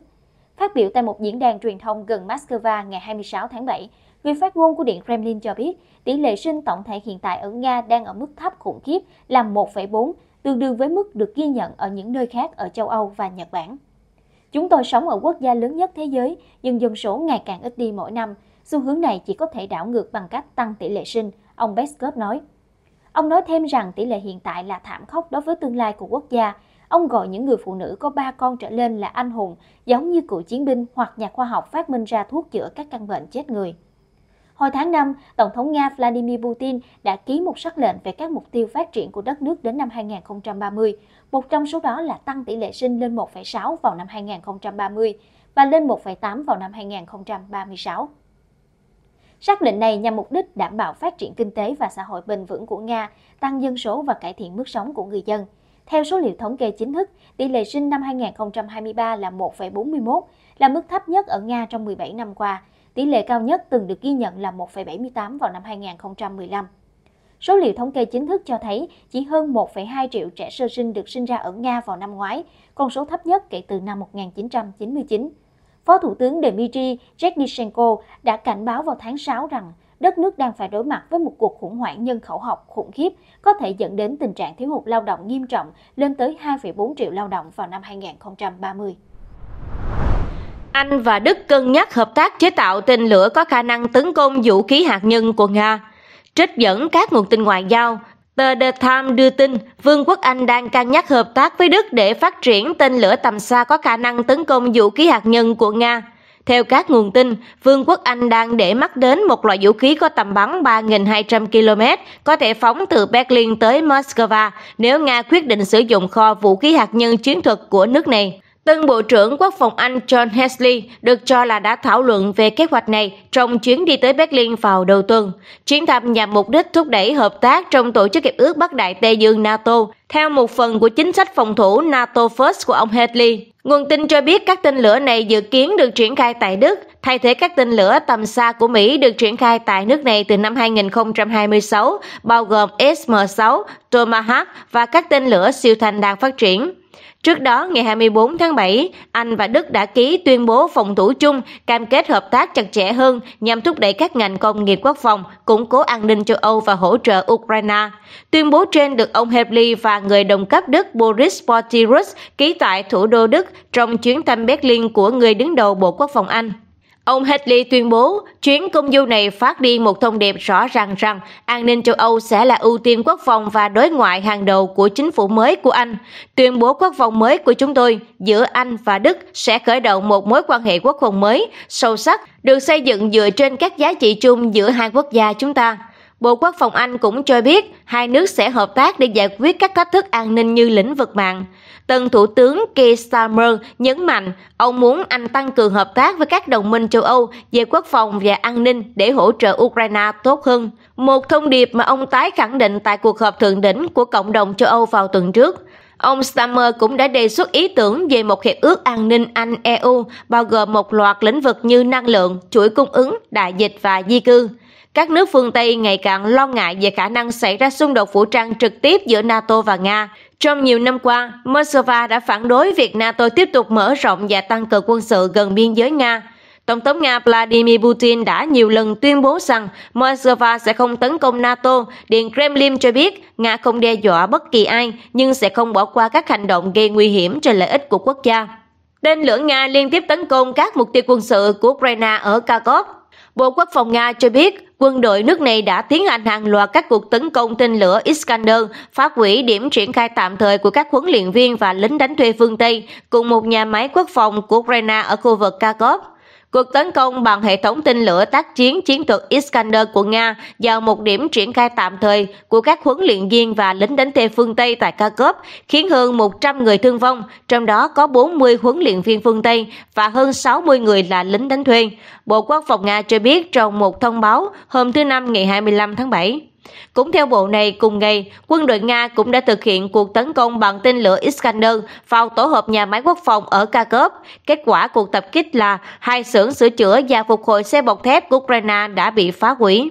Phát biểu tại một diễn đàn truyền thông gần Moscow ngày 26 tháng 7, người phát ngôn của Điện Kremlin cho biết tỷ lệ sinh tổng thể hiện tại ở Nga đang ở mức thấp khủng khiếp là 1,4, tương đương với mức được ghi nhận ở những nơi khác ở châu Âu và Nhật Bản. Chúng tôi sống ở quốc gia lớn nhất thế giới, nhưng dân số ngày càng ít đi mỗi năm. Xu hướng này chỉ có thể đảo ngược bằng cách tăng tỷ lệ sinh, ông Beskov nói. Ông nói thêm rằng tỷ lệ hiện tại là thảm khốc đối với tương lai của quốc gia Ông gọi những người phụ nữ có ba con trở lên là anh hùng, giống như cựu chiến binh hoặc nhà khoa học phát minh ra thuốc chữa các căn bệnh chết người. Hồi tháng 5, Tổng thống Nga Vladimir Putin đã ký một sắc lệnh về các mục tiêu phát triển của đất nước đến năm 2030. Một trong số đó là tăng tỷ lệ sinh lên 1,6 vào năm 2030 và lên 1,8 vào năm 2036. Sắc lệnh này nhằm mục đích đảm bảo phát triển kinh tế và xã hội bền vững của Nga, tăng dân số và cải thiện mức sống của người dân. Theo số liệu thống kê chính thức, tỷ lệ sinh năm 2023 là 1,41, là mức thấp nhất ở Nga trong 17 năm qua. Tỷ lệ cao nhất từng được ghi nhận là 1,78 vào năm 2015. Số liệu thống kê chính thức cho thấy chỉ hơn 1,2 triệu trẻ sơ sinh được sinh ra ở Nga vào năm ngoái, con số thấp nhất kể từ năm 1999. Phó Thủ tướng Dmitry Zhednishenko đã cảnh báo vào tháng 6 rằng đất nước đang phải đối mặt với một cuộc khủng hoảng nhân khẩu học khủng khiếp, có thể dẫn đến tình trạng thiếu hụt lao động nghiêm trọng lên tới 2,4 triệu lao động vào năm 2030. Anh và Đức cân nhắc hợp tác chế tạo tên lửa có khả năng tấn công vũ khí hạt nhân của Nga. Trích dẫn các nguồn tin ngoại giao, tờ The Times đưa tin Vương quốc Anh đang cân nhắc hợp tác với Đức để phát triển tên lửa tầm xa có khả năng tấn công vũ khí hạt nhân của Nga. Theo các nguồn tin, Vương quốc Anh đang để mắt đến một loại vũ khí có tầm bắn 3.200 km, có thể phóng từ Berlin tới Moscow nếu Nga quyết định sử dụng kho vũ khí hạt nhân chiến thuật của nước này. Tân Bộ trưởng Quốc phòng Anh John Hesley được cho là đã thảo luận về kế hoạch này trong chuyến đi tới Berlin vào đầu tuần. Chuyến thăm nhằm mục đích thúc đẩy hợp tác trong Tổ chức Hiệp ước Bắc Đại Tây Dương NATO, theo một phần của chính sách phòng thủ NATO First của ông Hesley. Nguồn tin cho biết các tên lửa này dự kiến được triển khai tại Đức, thay thế các tên lửa tầm xa của Mỹ được triển khai tại nước này từ năm 2026, bao gồm SM-6, Tomahawk và các tên lửa siêu thanh đang phát triển. Trước đó, ngày 24 tháng 7, Anh và Đức đã ký tuyên bố phòng thủ chung cam kết hợp tác chặt chẽ hơn nhằm thúc đẩy các ngành công nghiệp quốc phòng, củng cố an ninh châu Âu và hỗ trợ Ukraine. Tuyên bố trên được ông Hebley và người đồng cấp Đức Boris Portirus ký tại thủ đô Đức trong chuyến thăm Berlin của người đứng đầu Bộ Quốc phòng Anh. Ông Hadley tuyên bố chuyến công du này phát đi một thông điệp rõ ràng rằng an ninh châu Âu sẽ là ưu tiên quốc phòng và đối ngoại hàng đầu của chính phủ mới của Anh. Tuyên bố quốc phòng mới của chúng tôi giữa Anh và Đức sẽ khởi động một mối quan hệ quốc phòng mới, sâu sắc, được xây dựng dựa trên các giá trị chung giữa hai quốc gia chúng ta. Bộ Quốc phòng Anh cũng cho biết hai nước sẽ hợp tác để giải quyết các thách thức an ninh như lĩnh vực mạng. Tân Thủ tướng Keir Starmer nhấn mạnh ông muốn Anh tăng cường hợp tác với các đồng minh châu Âu về quốc phòng và an ninh để hỗ trợ Ukraine tốt hơn. Một thông điệp mà ông tái khẳng định tại cuộc họp thượng đỉnh của cộng đồng châu Âu vào tuần trước. Ông Stammer cũng đã đề xuất ý tưởng về một hiệp ước an ninh Anh-EU bao gồm một loạt lĩnh vực như năng lượng, chuỗi cung ứng, đại dịch và di cư các nước phương Tây ngày càng lo ngại về khả năng xảy ra xung đột vũ trang trực tiếp giữa NATO và Nga. Trong nhiều năm qua, Moscow đã phản đối việc NATO tiếp tục mở rộng và tăng cường quân sự gần biên giới Nga. Tổng thống Nga Vladimir Putin đã nhiều lần tuyên bố rằng Moscow sẽ không tấn công NATO. Điện Kremlin cho biết Nga không đe dọa bất kỳ ai, nhưng sẽ không bỏ qua các hành động gây nguy hiểm cho lợi ích của quốc gia. Tên lửa Nga liên tiếp tấn công các mục tiêu quân sự của Ukraine ở Kharkov. Bộ Quốc phòng Nga cho biết quân đội nước này đã tiến hành hàng loạt các cuộc tấn công tên lửa Iskander, phá hủy điểm triển khai tạm thời của các huấn luyện viên và lính đánh thuê phương Tây, cùng một nhà máy quốc phòng của Ukraine ở khu vực Kharkov. Cuộc tấn công bằng hệ thống tên lửa tác chiến chiến thuật Iskander của Nga vào một điểm triển khai tạm thời của các huấn luyện viên và lính đánh thuê phương Tây tại Kharkov khiến hơn 100 người thương vong, trong đó có 40 huấn luyện viên phương Tây và hơn 60 người là lính đánh thuê. Bộ Quốc phòng Nga cho biết trong một thông báo hôm thứ Năm ngày 25 tháng 7. Cũng theo bộ này, cùng ngày, quân đội Nga cũng đã thực hiện cuộc tấn công bằng tên lửa Iskander vào tổ hợp nhà máy quốc phòng ở Kharkov. Kết quả cuộc tập kích là hai xưởng sửa chữa và phục hồi xe bọc thép của Ukraine đã bị phá hủy.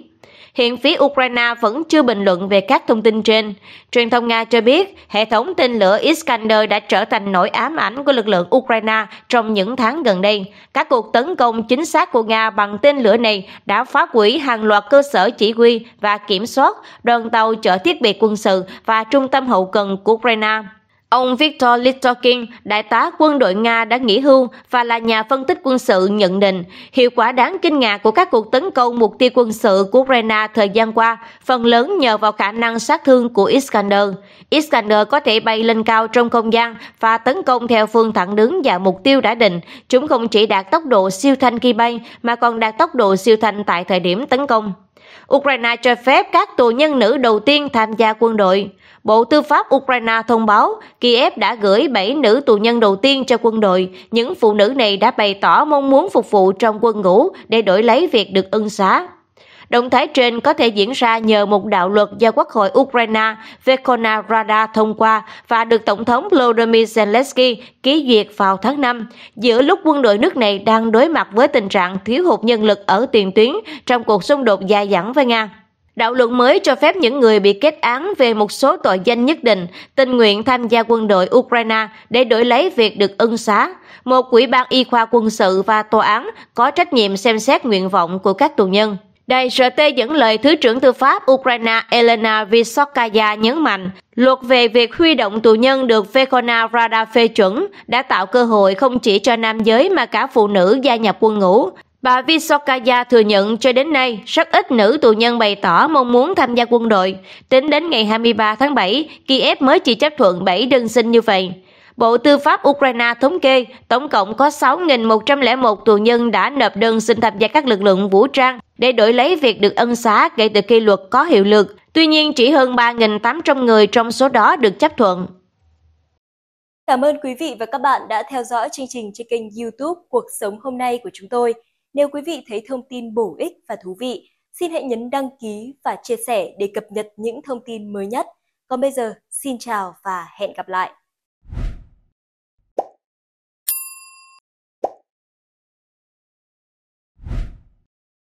Hiện phía Ukraine vẫn chưa bình luận về các thông tin trên. Truyền thông Nga cho biết hệ thống tên lửa Iskander đã trở thành nỗi ám ảnh của lực lượng Ukraine trong những tháng gần đây. Các cuộc tấn công chính xác của Nga bằng tên lửa này đã phá hủy hàng loạt cơ sở chỉ huy và kiểm soát, đoàn tàu chở thiết bị quân sự và trung tâm hậu cần của Ukraine. Ông Viktor Litorkin, đại tá quân đội Nga đã nghỉ hưu và là nhà phân tích quân sự nhận định hiệu quả đáng kinh ngạc của các cuộc tấn công mục tiêu quân sự của Ukraine thời gian qua phần lớn nhờ vào khả năng sát thương của Iskander. Iskander có thể bay lên cao trong không gian và tấn công theo phương thẳng đứng và mục tiêu đã định. Chúng không chỉ đạt tốc độ siêu thanh khi bay mà còn đạt tốc độ siêu thanh tại thời điểm tấn công. Ukraine cho phép các tù nhân nữ đầu tiên tham gia quân đội. Bộ Tư pháp Ukraine thông báo Kiev đã gửi 7 nữ tù nhân đầu tiên cho quân đội. Những phụ nữ này đã bày tỏ mong muốn phục vụ trong quân ngũ để đổi lấy việc được ân xá. Động thái trên có thể diễn ra nhờ một đạo luật do Quốc hội Ukraine Verkhovna Rada thông qua và được Tổng thống Volodymyr Zelensky ký duyệt vào tháng 5, giữa lúc quân đội nước này đang đối mặt với tình trạng thiếu hụt nhân lực ở tiền tuyến trong cuộc xung đột dài dẳng với Nga. Đạo luật mới cho phép những người bị kết án về một số tội danh nhất định tình nguyện tham gia quân đội Ukraine để đổi lấy việc được ân xá. Một quỹ ban y khoa quân sự và tòa án có trách nhiệm xem xét nguyện vọng của các tù nhân. Đài RT dẫn lời Thứ trưởng Tư pháp Ukraine Elena Vysokaya nhấn mạnh, luật về việc huy động tù nhân được Verkhona Rada phê chuẩn đã tạo cơ hội không chỉ cho nam giới mà cả phụ nữ gia nhập quân ngũ. Bà Visokaya thừa nhận cho đến nay, rất ít nữ tù nhân bày tỏ mong muốn tham gia quân đội. Tính đến ngày 23 tháng 7, Kiev mới chỉ chấp thuận 7 đơn xin như vậy. Bộ Tư pháp Ukraine thống kê, tổng cộng có 6.101 tù nhân đã nộp đơn xin tham gia các lực lượng vũ trang để đổi lấy việc được ân xá kể từ khi luật có hiệu lực. Tuy nhiên, chỉ hơn 3.800 người trong số đó được chấp thuận. Cảm ơn quý vị và các bạn đã theo dõi chương trình trên kênh YouTube Cuộc sống hôm nay của chúng tôi. Nếu quý vị thấy thông tin bổ ích và thú vị, xin hãy nhấn đăng ký và chia sẻ để cập nhật những thông tin mới nhất. Còn bây giờ, xin chào và hẹn gặp lại!